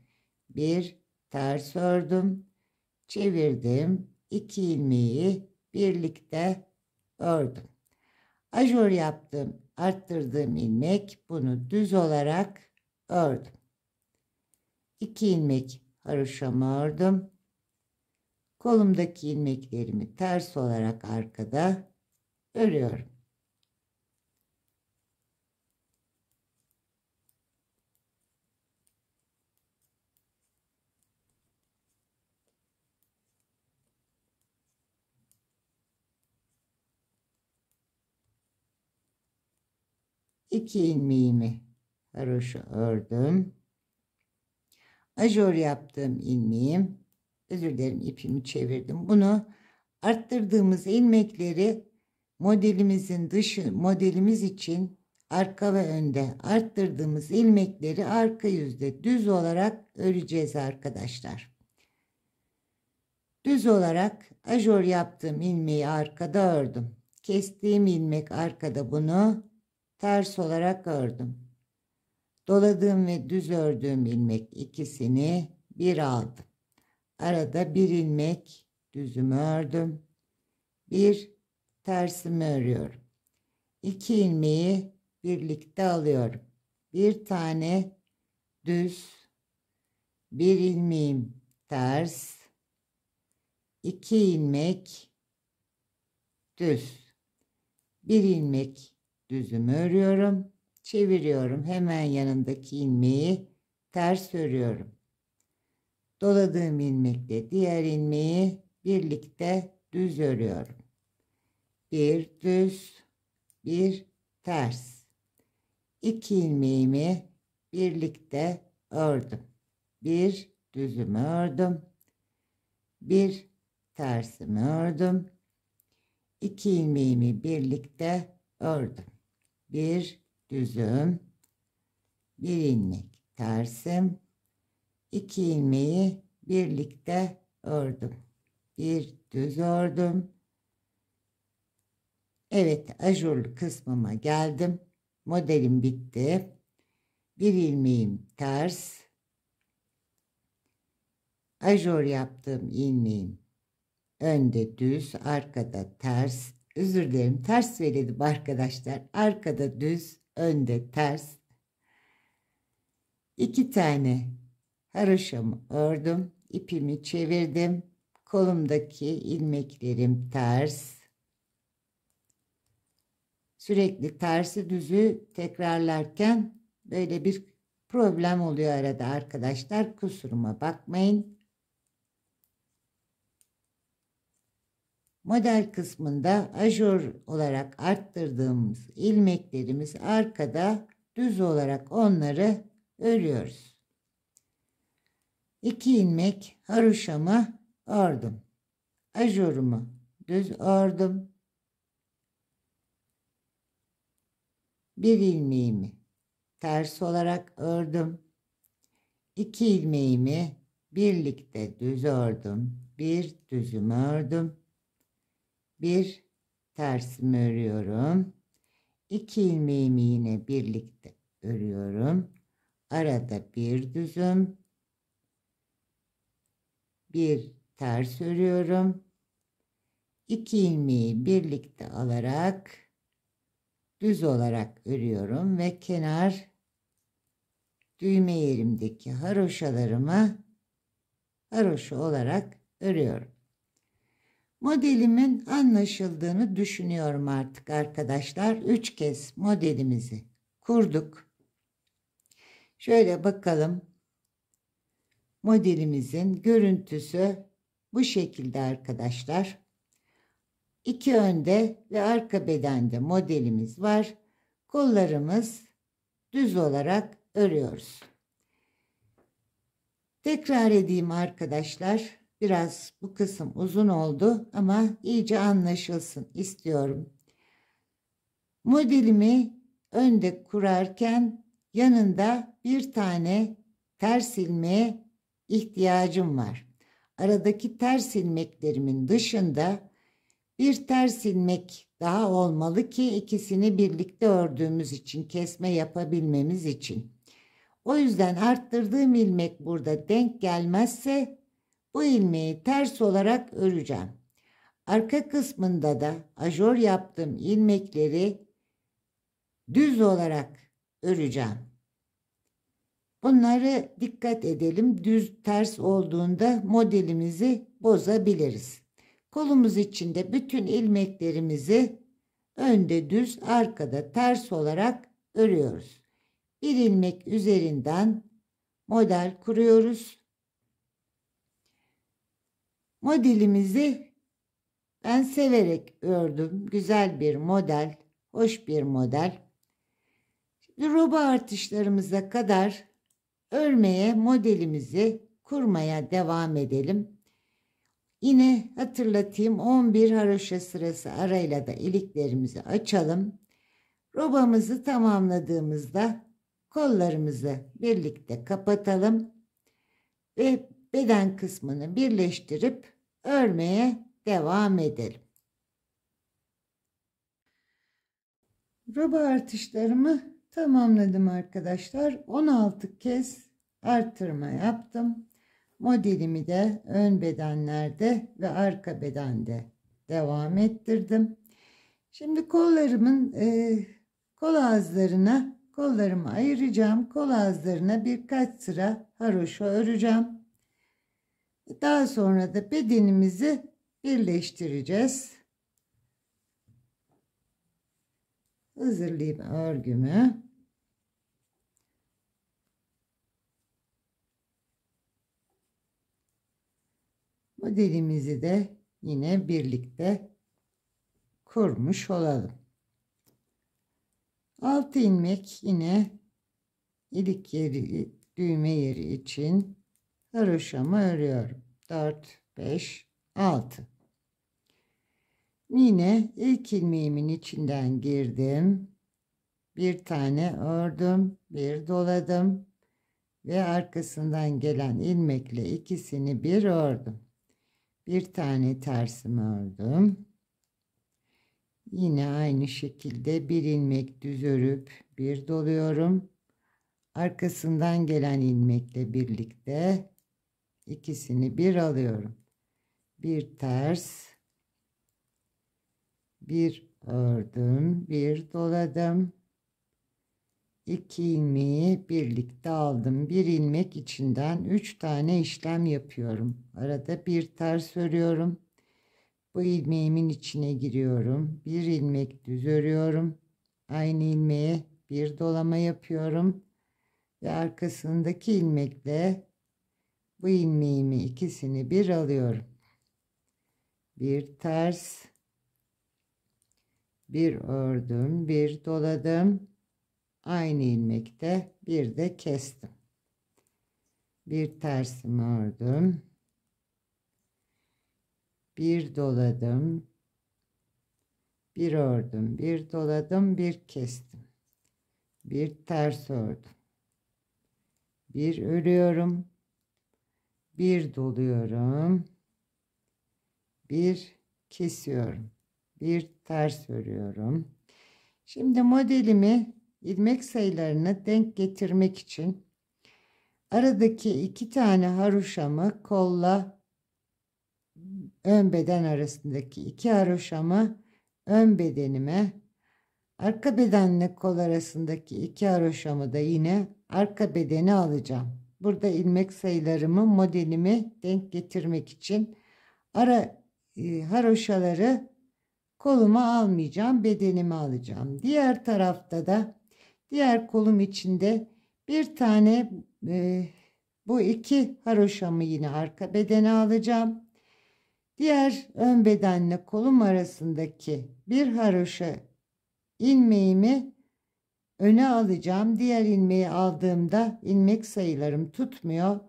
Bir ters ördüm, çevirdim, iki ilmeği birlikte ördüm. Ajur yaptım, arttırdığım ilmek bunu düz olarak ördüm. İki ilmek haroşamı ördüm. Kolumdaki ilmeklerimi ters olarak arkada örüyorum. 2 ilmeğimi haroşa ördüm. Ajor yaptığım ilmeğim özür dilerim ipimi çevirdim. Bunu arttırdığımız ilmekleri modelimizin dışı modelimiz için arka ve önde arttırdığımız ilmekleri arka yüzde düz olarak öreceğiz arkadaşlar. Düz olarak ajor yaptığım ilmeği arkada ördüm. Kestiğim ilmek arkada bunu ters olarak ördüm. Doladığım ve düz ördüğüm ilmek ikisini bir aldım. Arada bir ilmek düzümü ördüm. Bir tersimi örüyorum. İki ilmeği birlikte alıyorum. Bir tane düz, bir ilmeğim ters, iki ilmek düz, bir ilmek Düzümü örüyorum. Çeviriyorum. Hemen yanındaki ilmeği ters örüyorum. Doladığım ilmekle diğer ilmeği birlikte düz örüyorum. Bir düz, bir ters. İki ilmeğimi birlikte ördüm. Bir düzümü ördüm. Bir tersimi ördüm. İki ilmeğimi birlikte ördüm bir düzüm, bir ilmek tersim, iki ilmeği birlikte ördüm. Bir düz ördüm. Evet, ajurlu kısmıma geldim. Modelim bitti. Bir ilmeğim ters. Ajur yaptığım ilmeğim önde düz, arkada ters Özür dilerim ters söyledim arkadaşlar. Arkada düz, önde ters. İki tane haroşamı ördüm. ipimi çevirdim. Kolumdaki ilmeklerim ters. Sürekli tersi düzü tekrarlarken böyle bir problem oluyor arada arkadaşlar. Kusuruma bakmayın. Model kısmında ajur olarak arttırdığımız ilmeklerimiz arkada düz olarak onları örüyoruz. 2 ilmek haroşamı ördüm. Ajurumu düz ördüm. Bir ilmeğimi ters olarak ördüm. 2 ilmeğimi birlikte düz ördüm. Bir düzüm ördüm bir tersimi örüyorum. İki ilmeğimi yine birlikte örüyorum. Arada bir düzüm. Bir ters örüyorum. İki ilmeği birlikte alarak düz olarak örüyorum ve kenar düğme yerimdeki haroşalarımı haroşa olarak örüyorum. Modelimin anlaşıldığını düşünüyorum artık arkadaşlar. Üç kez modelimizi kurduk. Şöyle bakalım. Modelimizin görüntüsü bu şekilde arkadaşlar. İki önde ve arka bedende modelimiz var. Kollarımız düz olarak örüyoruz. Tekrar edeyim arkadaşlar. Biraz bu kısım uzun oldu ama iyice anlaşılsın istiyorum. Modelimi önde kurarken yanında bir tane ters ilmeğe ihtiyacım var. Aradaki ters ilmeklerimin dışında bir ters ilmek daha olmalı ki ikisini birlikte ördüğümüz için kesme yapabilmemiz için. O yüzden arttırdığım ilmek burada denk gelmezse bu ilmeği ters olarak öreceğim. Arka kısmında da ajor yaptığım ilmekleri düz olarak öreceğim. Bunları dikkat edelim. Düz ters olduğunda modelimizi bozabiliriz. Kolumuz içinde bütün ilmeklerimizi önde düz, arkada ters olarak örüyoruz. Bir ilmek üzerinden model kuruyoruz. Modelimizi ben severek ördüm. Güzel bir model, hoş bir model. Şimdi roba artışlarımıza kadar örmeye, modelimizi kurmaya devam edelim. Yine hatırlatayım 11 haroşa sırası arayla da iliklerimizi açalım. Robamızı tamamladığımızda kollarımızı birlikte kapatalım ve beden kısmını birleştirip örmeye devam edelim. Roba artışlarımı tamamladım arkadaşlar. 16 kez artırma yaptım. Modelimi de ön bedenlerde ve arka bedende devam ettirdim. Şimdi kollarımın e, kol ağızlarına kollarımı ayıracağım. Kol ağızlarına birkaç sıra haroşa öreceğim. Daha sonra da bedenimizi birleştireceğiz. Hazırlayayım örgümü. Modelimizi de yine birlikte kurmuş olalım. 6 ilmek yine ilik yeri düğme yeri için haroşamı örüyorum. 4, 5, 6. Yine ilk ilmeğimin içinden girdim. Bir tane ördüm, bir doladım ve arkasından gelen ilmekle ikisini bir ördüm. Bir tane tersimi ördüm. Yine aynı şekilde bir ilmek düz örüp bir doluyorum. Arkasından gelen ilmekle birlikte ikisini bir alıyorum. Bir ters, bir ördüm, bir doladım. iki ilmeği birlikte aldım. Bir ilmek içinden üç tane işlem yapıyorum. Arada bir ters örüyorum. Bu ilmeğimin içine giriyorum. Bir ilmek düz örüyorum. Aynı ilmeğe bir dolama yapıyorum. Ve arkasındaki ilmekle bu ilmeğimi ikisini bir alıyorum. Bir ters. Bir ördüm. Bir doladım. Aynı ilmekte bir de kestim. Bir tersimi ördüm. Bir doladım. Bir ördüm. Bir doladım. Bir kestim. Bir ters ördüm. Bir örüyorum bir doluyorum. Bir kesiyorum. Bir ters örüyorum. Şimdi modelimi ilmek sayılarını denk getirmek için aradaki iki tane haroşamı kolla ön beden arasındaki iki haroşamı ön bedenime arka bedenle kol arasındaki iki haroşamı da yine arka bedeni alacağım. Burada ilmek sayılarımı modelimi denk getirmek için ara e, haroşaları koluma almayacağım bedenimi alacağım. Diğer tarafta da diğer kolum içinde bir tane e, bu iki haroşamı yine arka bedene alacağım. Diğer ön bedenle kolum arasındaki bir haroşa ilmeğimi Öne alacağım diğer ilmeği aldığımda ilmek sayılarım tutmuyor.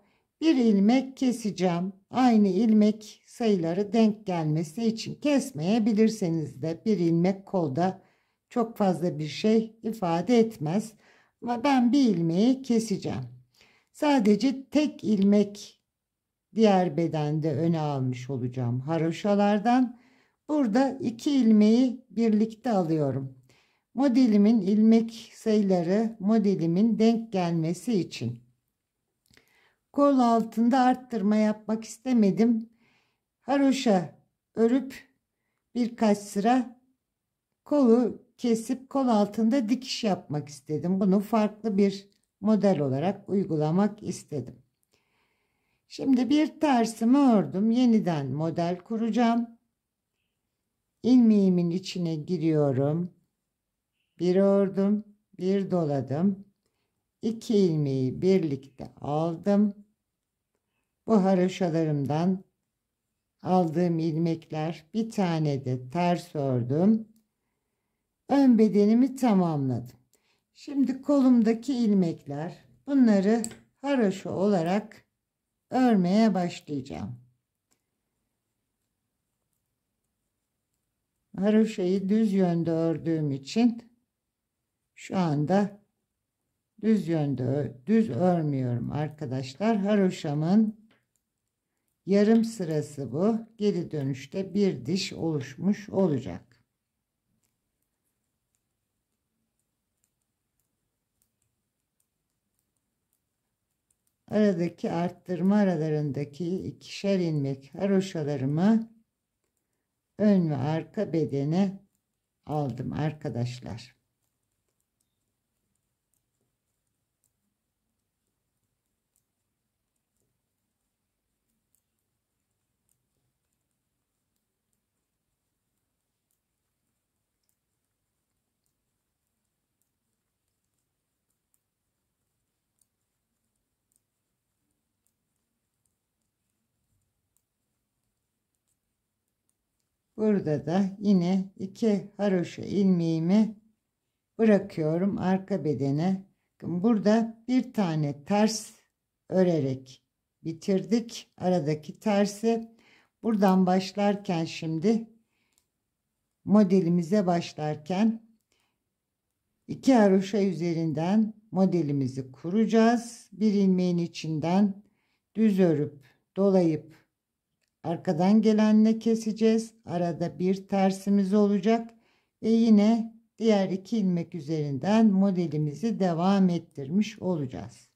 Bir ilmek keseceğim. Aynı ilmek sayıları denk gelmesi için kesmeyebilirseniz de bir ilmek kolda çok fazla bir şey ifade etmez. Ama ben bir ilmeği keseceğim. Sadece tek ilmek diğer bedende öne almış olacağım haroşalardan. Burada iki ilmeği birlikte alıyorum. Modelimin ilmek sayıları modelimin denk gelmesi için. Kol altında arttırma yapmak istemedim. Haroşa örüp birkaç sıra kolu kesip kol altında dikiş yapmak istedim. Bunu farklı bir model olarak uygulamak istedim. Şimdi bir tersimi ördüm. Yeniden model kuracağım. İlmeğimin içine giriyorum bir ördüm, bir doladım. İki ilmeği birlikte aldım. Bu haroşalarımdan aldığım ilmekler bir tane de ters ördüm. Ön bedenimi tamamladım. Şimdi kolumdaki ilmekler bunları haroşa olarak örmeye başlayacağım. Haroşayı düz yönde ördüğüm için şu anda düz yönde düz örmüyorum arkadaşlar. Haroşamın yarım sırası bu. Geri dönüşte bir diş oluşmuş olacak. Aradaki arttırma aralarındaki ikişer ilmek haroşalarımı ön ve arka bedene aldım arkadaşlar. Burada da yine iki haroşa ilmeğimi bırakıyorum arka bedene. Burada bir tane ters örerek bitirdik. Aradaki tersi buradan başlarken şimdi modelimize başlarken iki haroşa üzerinden modelimizi kuracağız. Bir ilmeğin içinden düz örüp dolayıp Arkadan gelenle keseceğiz. Arada bir tersimiz olacak. Ve yine diğer iki ilmek üzerinden modelimizi devam ettirmiş olacağız.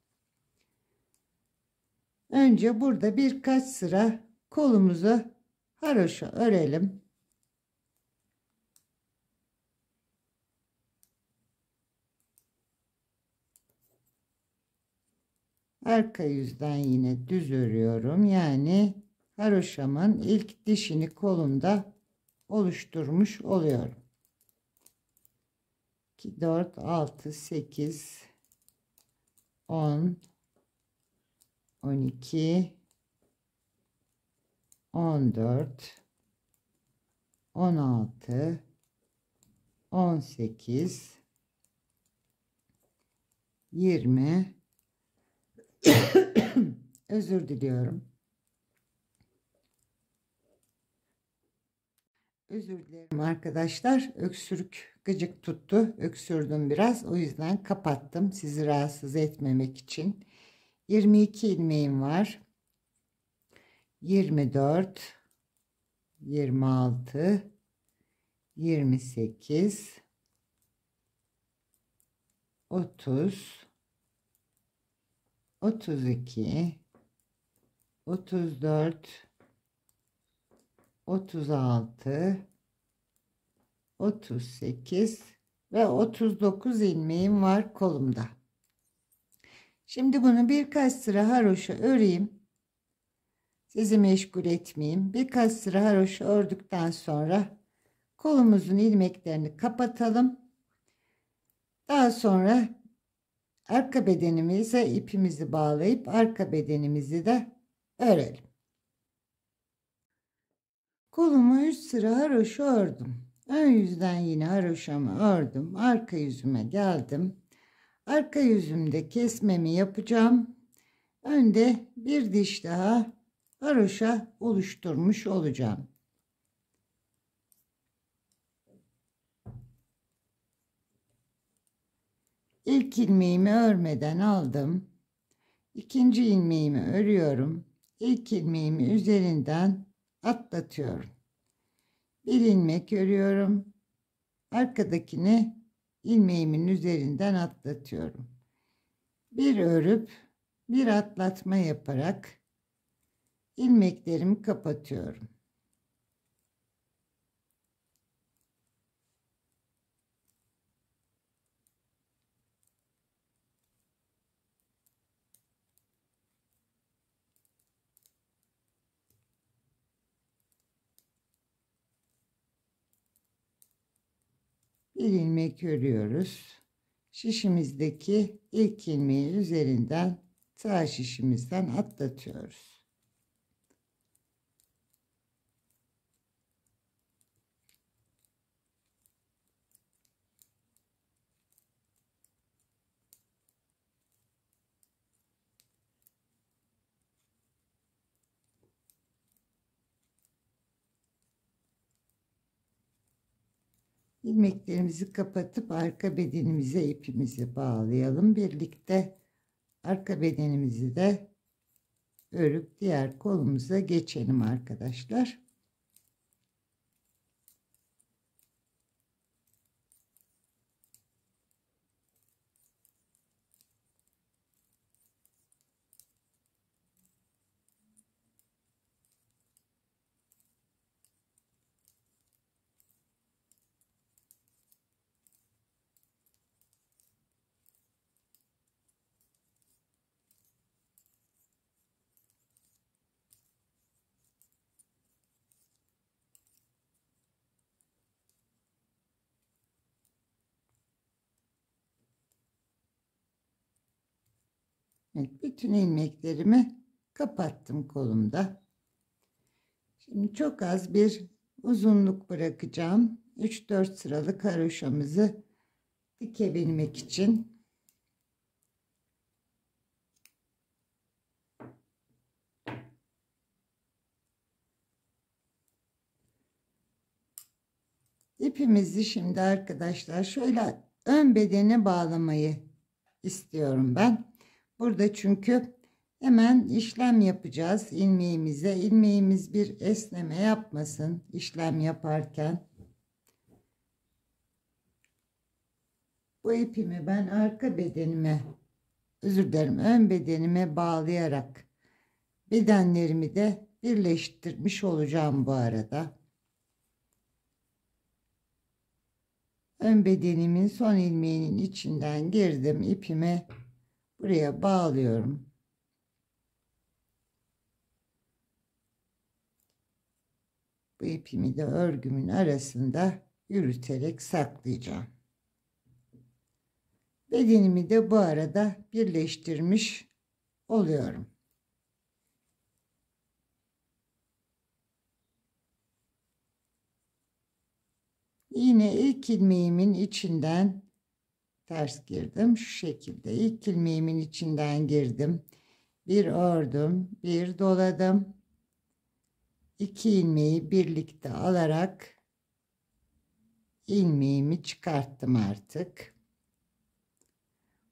Önce burada birkaç sıra kolumuzu haroşa örelim. Arka yüzden yine düz örüyorum. Yani haroşamın ilk dişini kolumda oluşturmuş oluyorum. 2 4 6 8 10 12 14 16 18 20 özür diliyorum. Özür dilerim arkadaşlar. Öksürük gıcık tuttu. Öksürdüm biraz. O yüzden kapattım sizi rahatsız etmemek için. 22 ilmeğim var. 24 26 28 30 32 34 36 38 ve 39 ilmeğim var kolumda. Şimdi bunu birkaç sıra haroşa öreyim. Sizi meşgul etmeyeyim. Birkaç sıra haroşa ördükten sonra kolumuzun ilmeklerini kapatalım. Daha sonra arka bedenimize ipimizi bağlayıp arka bedenimizi de örelim. Kolumu 3 sıra haroşa ördüm. Ön yüzden yine haroşamı ördüm. Arka yüzüme geldim. Arka yüzümde kesmemi yapacağım. Önde bir diş daha haroşa oluşturmuş olacağım. İlk ilmeğimi örmeden aldım. İkinci ilmeğimi örüyorum. İlk ilmeğimi üzerinden atlatıyorum. Bir ilmek örüyorum. Arkadakini ilmeğimin üzerinden atlatıyorum. Bir örüp bir atlatma yaparak ilmeklerimi kapatıyorum. bir ilmek örüyoruz. Şişimizdeki ilk ilmeği üzerinden sağ şişimizden atlatıyoruz. ilmeklerimizi kapatıp arka bedenimize ipimizi bağlayalım. Birlikte arka bedenimizi de örüp diğer kolumuza geçelim arkadaşlar. bütün ilmeklerimi kapattım kolumda. Şimdi çok az bir uzunluk bırakacağım. 3-4 sıralık haroşamızı dikebilmek için. İpimizi şimdi arkadaşlar şöyle ön bedene bağlamayı istiyorum ben. Burada çünkü hemen işlem yapacağız ilmeğimize. İlmeğimiz bir esneme yapmasın işlem yaparken. Bu ipimi ben arka bedenime, özür dilerim ön bedenime bağlayarak bedenlerimi de birleştirmiş olacağım bu arada. Ön bedenimin son ilmeğinin içinden girdim ipimi Buraya bağlıyorum. Bu ipimi de örgümün arasında yürüterek saklayacağım. Bedenimi de bu arada birleştirmiş oluyorum. Yine ilk ilmeğimin içinden ters girdim. Şu şekilde ilk ilmeğimin içinden girdim. Bir ördüm, bir doladım. iki ilmeği birlikte alarak ilmeğimi çıkarttım artık.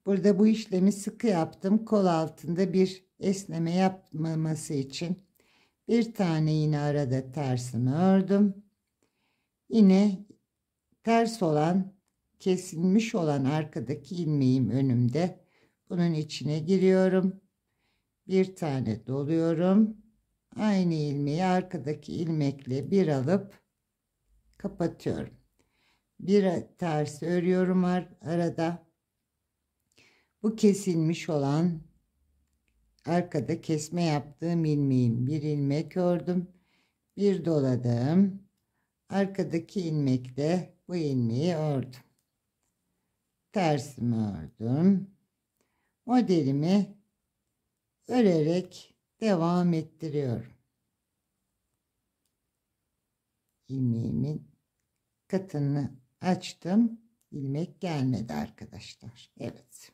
Burada bu işlemi sıkı yaptım. Kol altında bir esneme yapmaması için bir tane yine arada tersini ördüm. Yine ters olan kesilmiş olan arkadaki ilmeğim önümde. Bunun içine giriyorum. Bir tane doluyorum. Aynı ilmeği arkadaki ilmekle bir alıp kapatıyorum. Bir ters örüyorum ar arada. Bu kesilmiş olan arkada kesme yaptığım ilmeğin bir ilmek ördüm. Bir doladım. Arkadaki ilmekle bu ilmeği ördüm tersimi ördüm. Modelimi örerek devam ettiriyorum. İlmeğimin katını açtım. İlmek gelmedi arkadaşlar. Evet.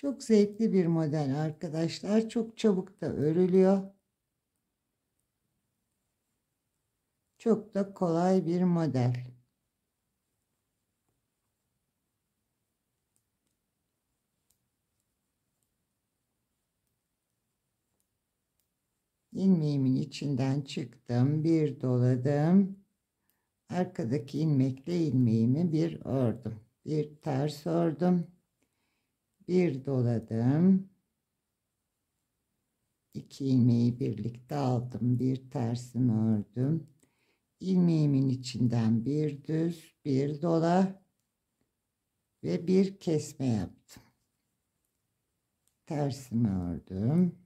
Çok zevkli bir model arkadaşlar. Çok çabuk da örülüyor. Çok da kolay bir model. ilmeğimin içinden çıktım, bir doladım. Arkadaki ilmekle ilmeğimi bir ördüm. Bir ters ördüm bir doladım. 2 ilmeği birlikte aldım. Bir tersimi ördüm. Ilmeğimin içinden bir düz, bir dola ve bir kesme yaptım. Tersimi ördüm.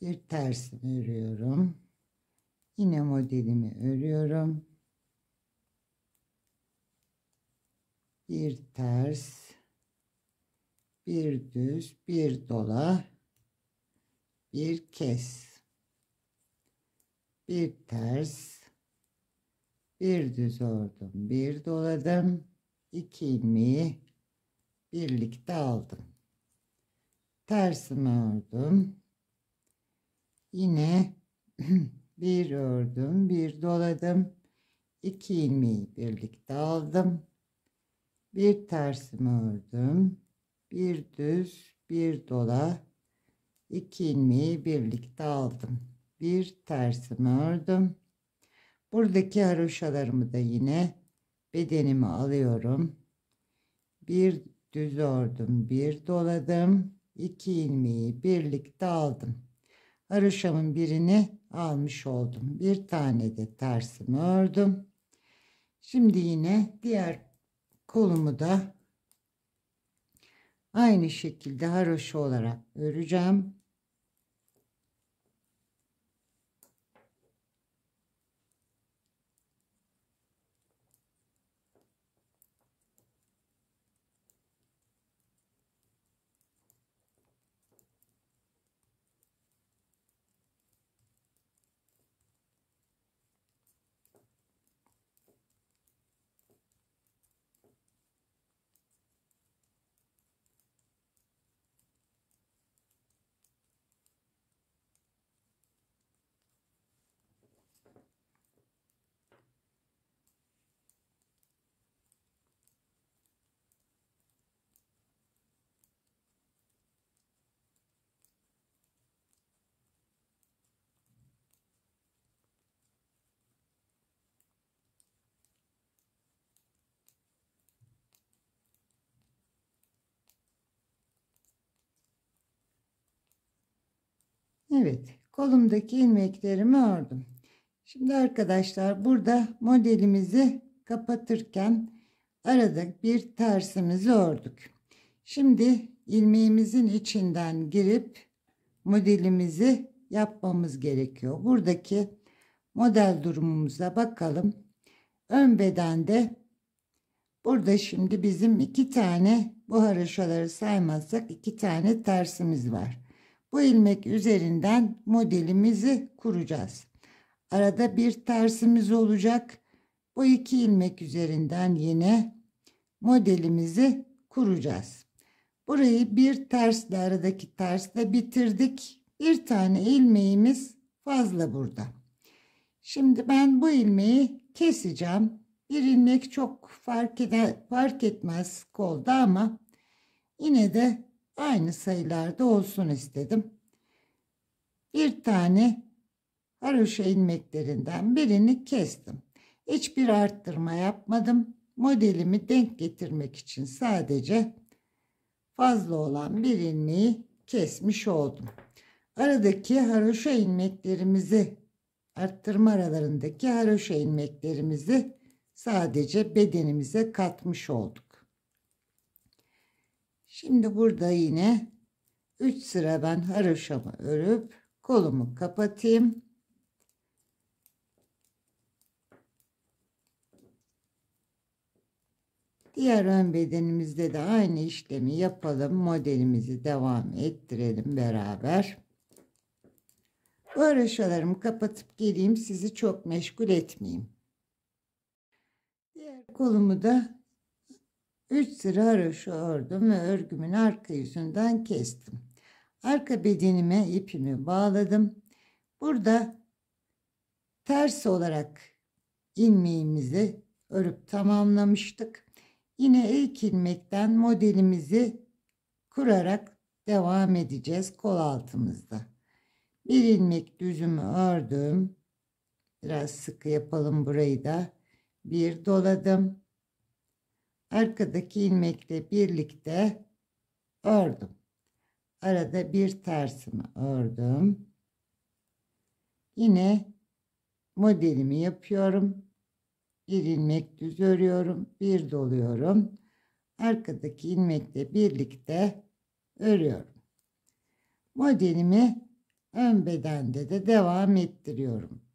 bir ters örüyorum. Yine modelimi örüyorum. Bir ters, bir düz, bir dola, bir kes. Bir ters, bir düz ördüm, bir doladım. iki ilmeği birlikte aldım. Tersimi ördüm yine bir ördüm bir doladım iki ilmeği birlikte aldım bir tersimi ördüm bir düz bir dola iki ilmeği birlikte aldım bir tersimi ördüm buradaki haroşalarımı da yine bedenimi alıyorum bir düz ördüm bir doladım iki ilmeği birlikte aldım haroşamın birini almış oldum. Bir tane de tersimi ördüm. Şimdi yine diğer kolumu da aynı şekilde haroşa olarak öreceğim. Evet kolumdaki ilmeklerimi ördüm. Şimdi arkadaşlar burada modelimizi kapatırken arada bir tersimizi ördük. Şimdi ilmeğimizin içinden girip modelimizi yapmamız gerekiyor. Buradaki model durumumuza bakalım. Ön bedende burada şimdi bizim iki tane bu haroşaları saymazsak iki tane tersimiz var. Bu ilmek üzerinden modelimizi kuracağız. Arada bir tersimiz olacak. Bu iki ilmek üzerinden yine modelimizi kuracağız. Burayı bir tersle aradaki tersle bitirdik. Bir tane ilmeğimiz fazla burada. Şimdi ben bu ilmeği keseceğim. Bir ilmek çok fark, fark etmez kolda ama yine de aynı sayılarda olsun istedim. Bir tane haroşa ilmeklerinden birini kestim. Hiçbir arttırma yapmadım. Modelimi denk getirmek için sadece fazla olan bir ilmeği kesmiş oldum. Aradaki haroşa ilmeklerimizi arttırma aralarındaki haroşa ilmeklerimizi sadece bedenimize katmış olduk. Şimdi burada yine 3 sıra ben haroşamı örüp kolumu kapatayım. Diğer ön bedenimizde de aynı işlemi yapalım. Modelimizi devam ettirelim beraber. Bu haroşalarımı kapatıp geleyim. Sizi çok meşgul etmeyeyim. Diğer kolumu da 3 sıra haroşa ördüm ve örgümün arka yüzünden kestim. Arka bedenime ipimi bağladım. Burada ters olarak ilmeğimizi örüp tamamlamıştık. Yine ilk ilmekten modelimizi kurarak devam edeceğiz kol altımızda. Bir ilmek düzümü ördüm. Biraz sıkı yapalım burayı da. Bir doladım arkadaki ilmekle birlikte ördüm. Arada bir tersimi ördüm. Yine modelimi yapıyorum. Bir ilmek düz örüyorum, bir doluyorum. Arkadaki ilmekle birlikte örüyorum. Modelimi ön bedende de devam ettiriyorum.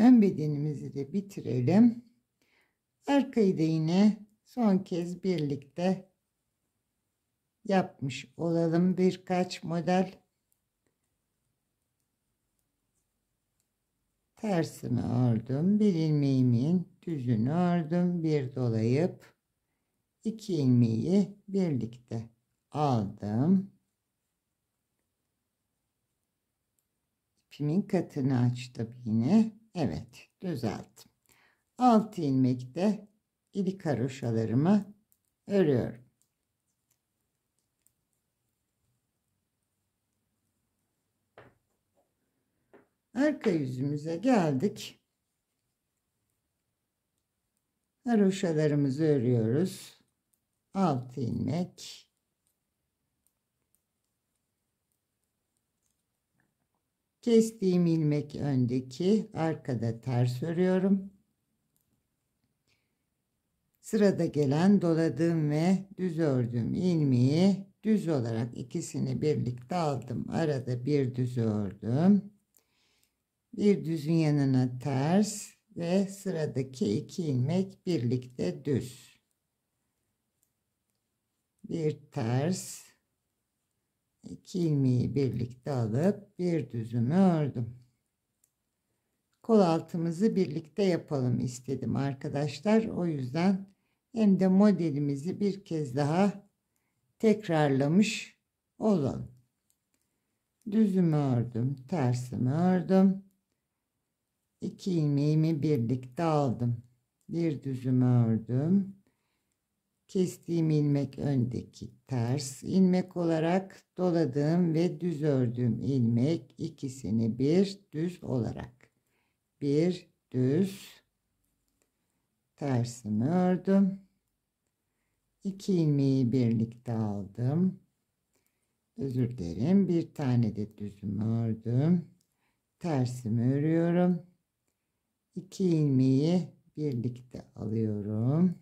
Ön bedenimizi de bitirelim. Arkayı da yine son kez birlikte yapmış olalım birkaç model. Tersini ördüm. Bir ilmeğimin düzünü ördüm. Bir dolayıp iki ilmeği birlikte aldım. İpimin katını açtım yine. Evet düzelttim. 6 ilmekte ilik haroşalarımı örüyorum. Arka yüzümüze geldik. Haroşalarımızı örüyoruz. 6 ilmek Kestiğim ilmek öndeki, arkada ters örüyorum. Sırada gelen doladığım ve düz ördüğüm ilmeği düz olarak ikisini birlikte aldım. Arada bir düz ördüm. Bir düzün yanına ters ve sıradaki iki ilmek birlikte düz. Bir ters 2 ilmeği birlikte alıp bir düzümü ördüm. Kol altımızı birlikte yapalım istedim arkadaşlar. O yüzden hem de modelimizi bir kez daha tekrarlamış olalım. Düzümü ördüm, tersimi ördüm. 2 ilmeğimi birlikte aldım. Bir düzümü ördüm kestiğim ilmek öndeki ters ilmek olarak doladığım ve düz ördüğüm ilmek ikisini bir düz olarak bir düz tersimi ördüm. 2 ilmeği birlikte aldım. Özür dilerim. Bir tane de düzümü ördüm. Tersimi örüyorum. 2 ilmeği birlikte alıyorum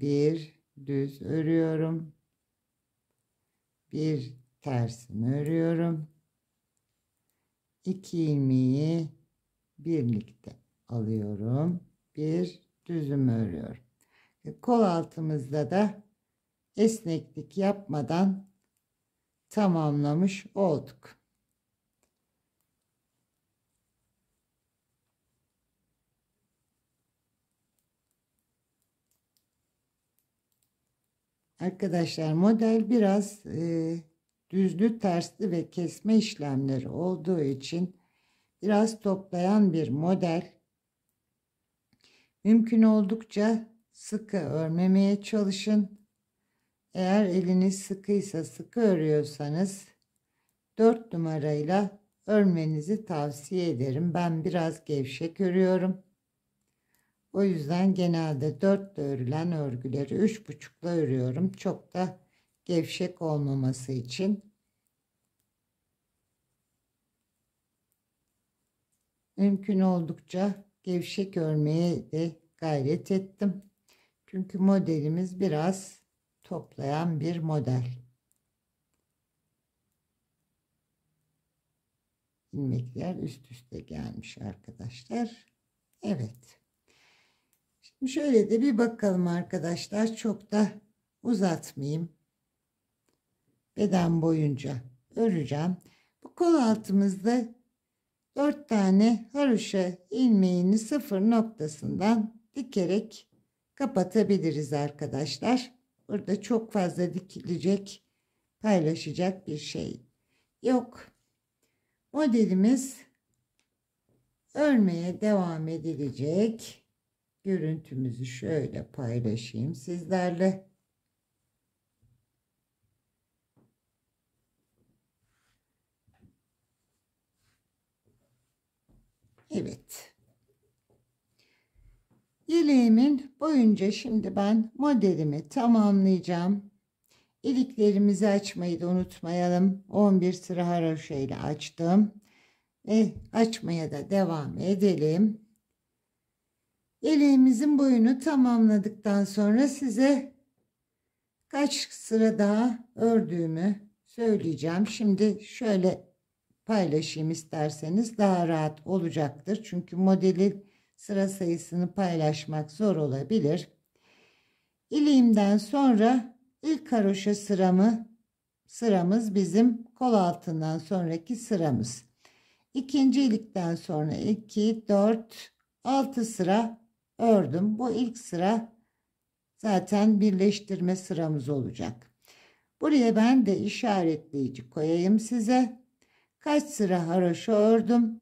bir düz örüyorum. Bir tersini örüyorum. iki ilmeği birlikte alıyorum. Bir düzüm örüyorum. E, kol altımızda da esneklik yapmadan tamamlamış olduk. Arkadaşlar model biraz e, düzlü, tersli ve kesme işlemleri olduğu için biraz toplayan bir model. Mümkün oldukça sıkı örmemeye çalışın. Eğer eliniz sıkıysa sıkı örüyorsanız 4 numarayla örmenizi tavsiye ederim. Ben biraz gevşek örüyorum. O yüzden genelde 4 örülen örgüleri 3,5'la örüyorum. Çok da gevşek olmaması için. Mümkün oldukça gevşek örmeye de gayret ettim. Çünkü modelimiz biraz toplayan bir model. ilmekler üst üste gelmiş arkadaşlar. Evet. Şöyle de bir bakalım arkadaşlar. Çok da uzatmayayım. Beden boyunca öreceğim. Bu kol altımızda 4 tane haroşa ilmeğini sıfır noktasından dikerek kapatabiliriz arkadaşlar. Burada çok fazla dikilecek, paylaşacak bir şey yok. Modelimiz örmeye devam edilecek görüntümüzü şöyle paylaşayım sizlerle. Evet. Yeleğimin boyunca şimdi ben modelimi tamamlayacağım. İliklerimizi açmayı da unutmayalım. 11 sıra haroşa ile açtım. Ve açmaya da devam edelim. Yeleğimizin boyunu tamamladıktan sonra size kaç sıra daha ördüğümü söyleyeceğim. Şimdi şöyle paylaşayım isterseniz daha rahat olacaktır. Çünkü modeli sıra sayısını paylaşmak zor olabilir. İliğimden sonra ilk haroşa sıramı sıramız bizim kol altından sonraki sıramız. İkinci ilikten sonra 2 4 6 sıra ördüm. Bu ilk sıra zaten birleştirme sıramız olacak. Buraya ben de işaretleyici koyayım size. Kaç sıra haroşa ördüm?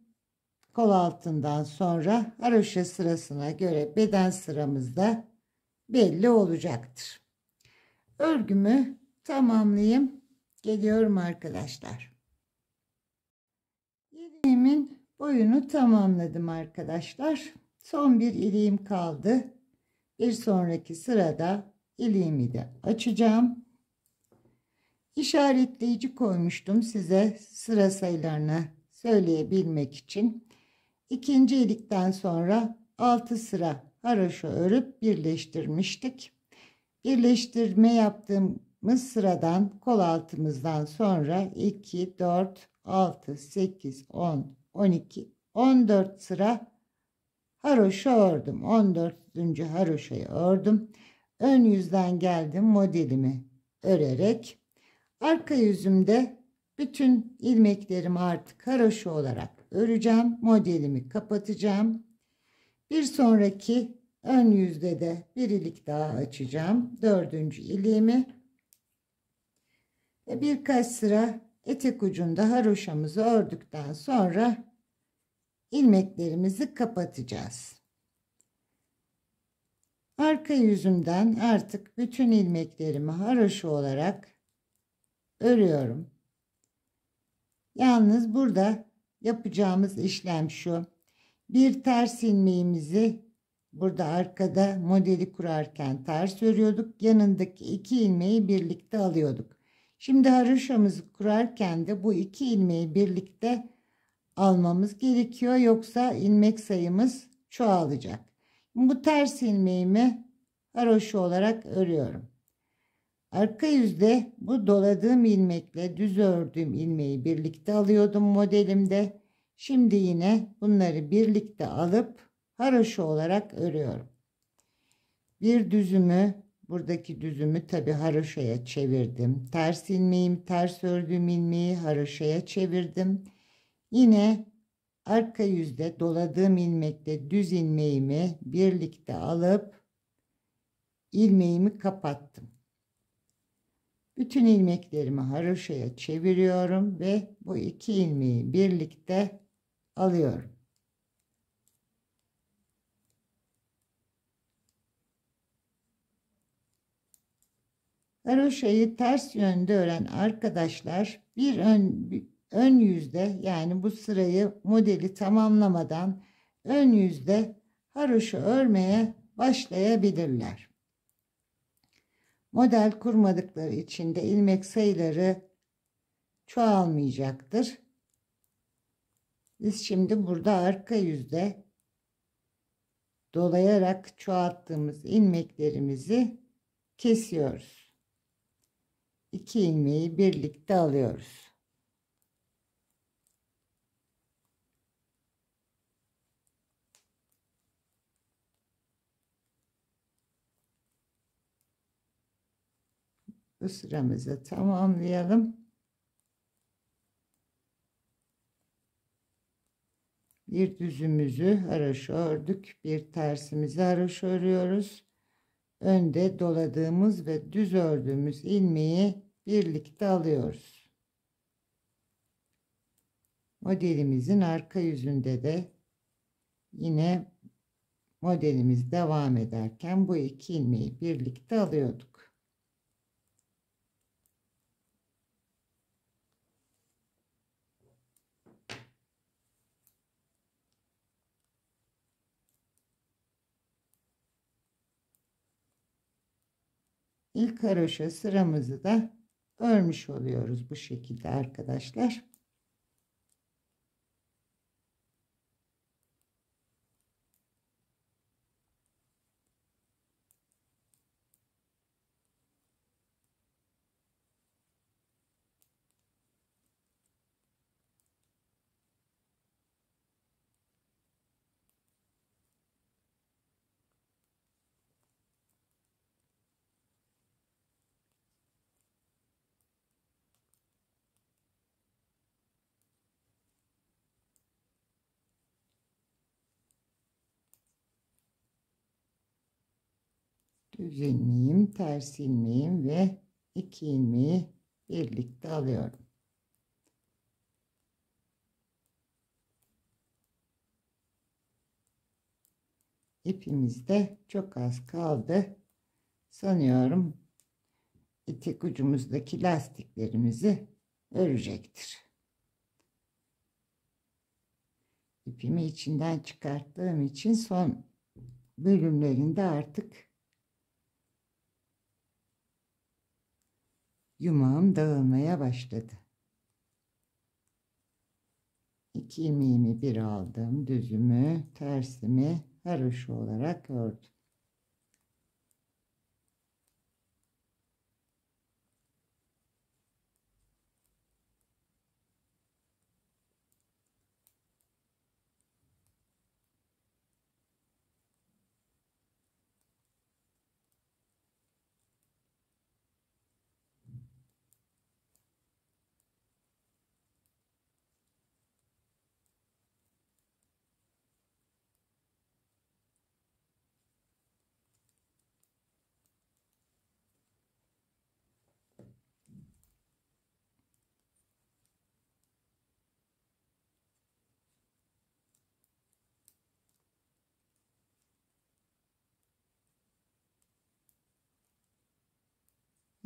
Kol altından sonra haroşa sırasına göre beden sıramız da belli olacaktır. Örgümü tamamlayayım. Geliyorum arkadaşlar. Yeleğimin boyunu tamamladım arkadaşlar. Son bir iliğim kaldı. Bir sonraki sırada iliğimi de açacağım. İşaretleyici koymuştum size sıra sayılarını söyleyebilmek için. İkinci ilikten sonra 6 sıra haroşa örüp birleştirmiştik. Birleştirme yaptığımız sıradan kol altımızdan sonra 2, 4, 6, 8, 10, 12, 14 sıra Haroşa ördüm. 14. haroşayı ördüm. Ön yüzden geldim modelimi örerek. Arka yüzümde bütün ilmeklerimi artık haroşa olarak öreceğim. Modelimi kapatacağım. Bir sonraki ön yüzde de bir ilik daha açacağım. Dördüncü iliğimi. E, birkaç sıra etek ucunda haroşamızı ördükten sonra ilmeklerimizi kapatacağız. Arka yüzümden artık bütün ilmeklerimi haroşa olarak örüyorum. Yalnız burada yapacağımız işlem şu. Bir ters ilmeğimizi burada arkada modeli kurarken ters örüyorduk. Yanındaki iki ilmeği birlikte alıyorduk. Şimdi haroşamızı kurarken de bu iki ilmeği birlikte almamız gerekiyor. Yoksa ilmek sayımız çoğalacak. Bu ters ilmeğimi haroşa olarak örüyorum. Arka yüzde bu doladığım ilmekle düz ördüğüm ilmeği birlikte alıyordum modelimde. Şimdi yine bunları birlikte alıp haroşa olarak örüyorum. Bir düzümü buradaki düzümü tabi haroşaya çevirdim. Ters ilmeğim ters ördüğüm ilmeği haroşaya çevirdim. Yine arka yüzde doladığım ilmekte düz ilmeğimi birlikte alıp ilmeğimi kapattım. Bütün ilmeklerimi haroşaya çeviriyorum ve bu iki ilmeği birlikte alıyorum. Haroşayı ters yönde ören arkadaşlar bir ön ön yüzde yani bu sırayı modeli tamamlamadan ön yüzde haroşa örmeye başlayabilirler. Model kurmadıkları için de ilmek sayıları çoğalmayacaktır. Biz şimdi burada arka yüzde dolayarak çoğalttığımız ilmeklerimizi kesiyoruz. İki ilmeği birlikte alıyoruz. Bu sıramızı tamamlayalım. Bir düzümüzü haroşa ördük. Bir tersimizi haroşa örüyoruz. Önde doladığımız ve düz ördüğümüz ilmeği birlikte alıyoruz. Modelimizin arka yüzünde de yine modelimiz devam ederken bu iki ilmeği birlikte alıyorduk. ilk haroşa sıramızı da örmüş oluyoruz bu şekilde arkadaşlar. düz ilmeğim, ters ilmeğim ve iki ilmeği birlikte alıyorum. İpimizde çok az kaldı. Sanıyorum etek ucumuzdaki lastiklerimizi örecektir. İpimi içinden çıkarttığım için son bölümlerinde artık yumağım dağılmaya başladı. İki ilmeğimi bir aldım. Düzümü, tersimi haroşa olarak ördüm.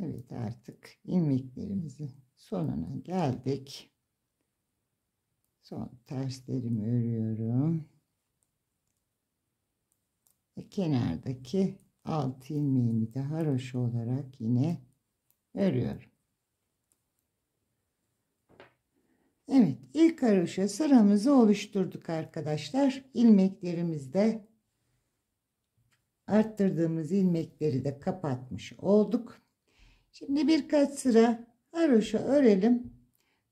Evet artık ilmeklerimizin sonuna geldik. Son terslerimi örüyorum. Ve kenardaki alt ilmeğimi de haroşa olarak yine örüyorum. Evet ilk haroşa sıramızı oluşturduk arkadaşlar. İlmeklerimizde arttırdığımız ilmekleri de kapatmış olduk. Şimdi birkaç sıra haroşa örelim.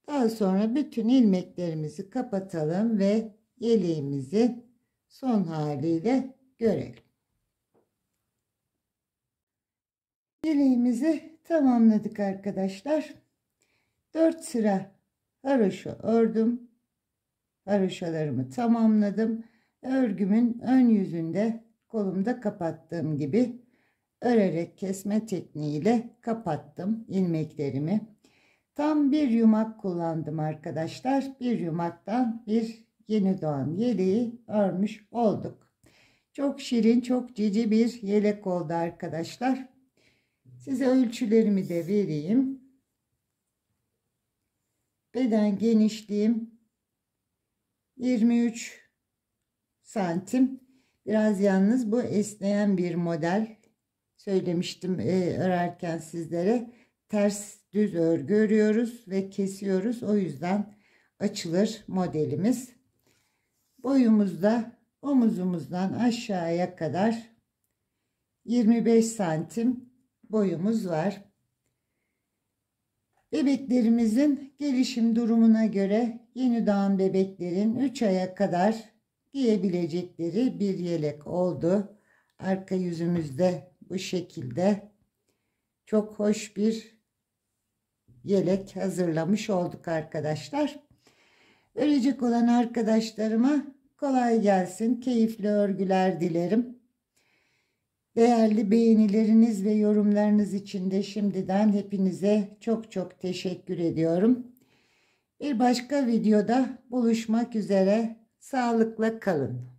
Daha sonra bütün ilmeklerimizi kapatalım ve yeleğimizi son haliyle görelim. Yeleğimizi tamamladık arkadaşlar. 4 sıra haroşa ördüm. Haroşalarımı tamamladım. Örgümün ön yüzünde kolumda kapattığım gibi örerek kesme tekniğiyle kapattım ilmeklerimi. Tam bir yumak kullandım arkadaşlar. Bir yumaktan bir yeni doğan yeleği örmüş olduk. Çok şirin, çok cici bir yelek oldu arkadaşlar. Size ölçülerimi de vereyim. Beden genişliğim 23 santim. Biraz yalnız bu esneyen bir model söylemiştim e, örerken sizlere. Ters düz örgü örüyoruz ve kesiyoruz. O yüzden açılır modelimiz. Boyumuzda omuzumuzdan aşağıya kadar 25 santim boyumuz var. Bebeklerimizin gelişim durumuna göre yeni doğan bebeklerin 3 aya kadar giyebilecekleri bir yelek oldu. Arka yüzümüzde bu şekilde çok hoş bir yelek hazırlamış olduk arkadaşlar. Örecek olan arkadaşlarıma kolay gelsin, keyifli örgüler dilerim. Değerli beğenileriniz ve yorumlarınız için de şimdiden hepinize çok çok teşekkür ediyorum. Bir başka videoda buluşmak üzere. Sağlıkla kalın.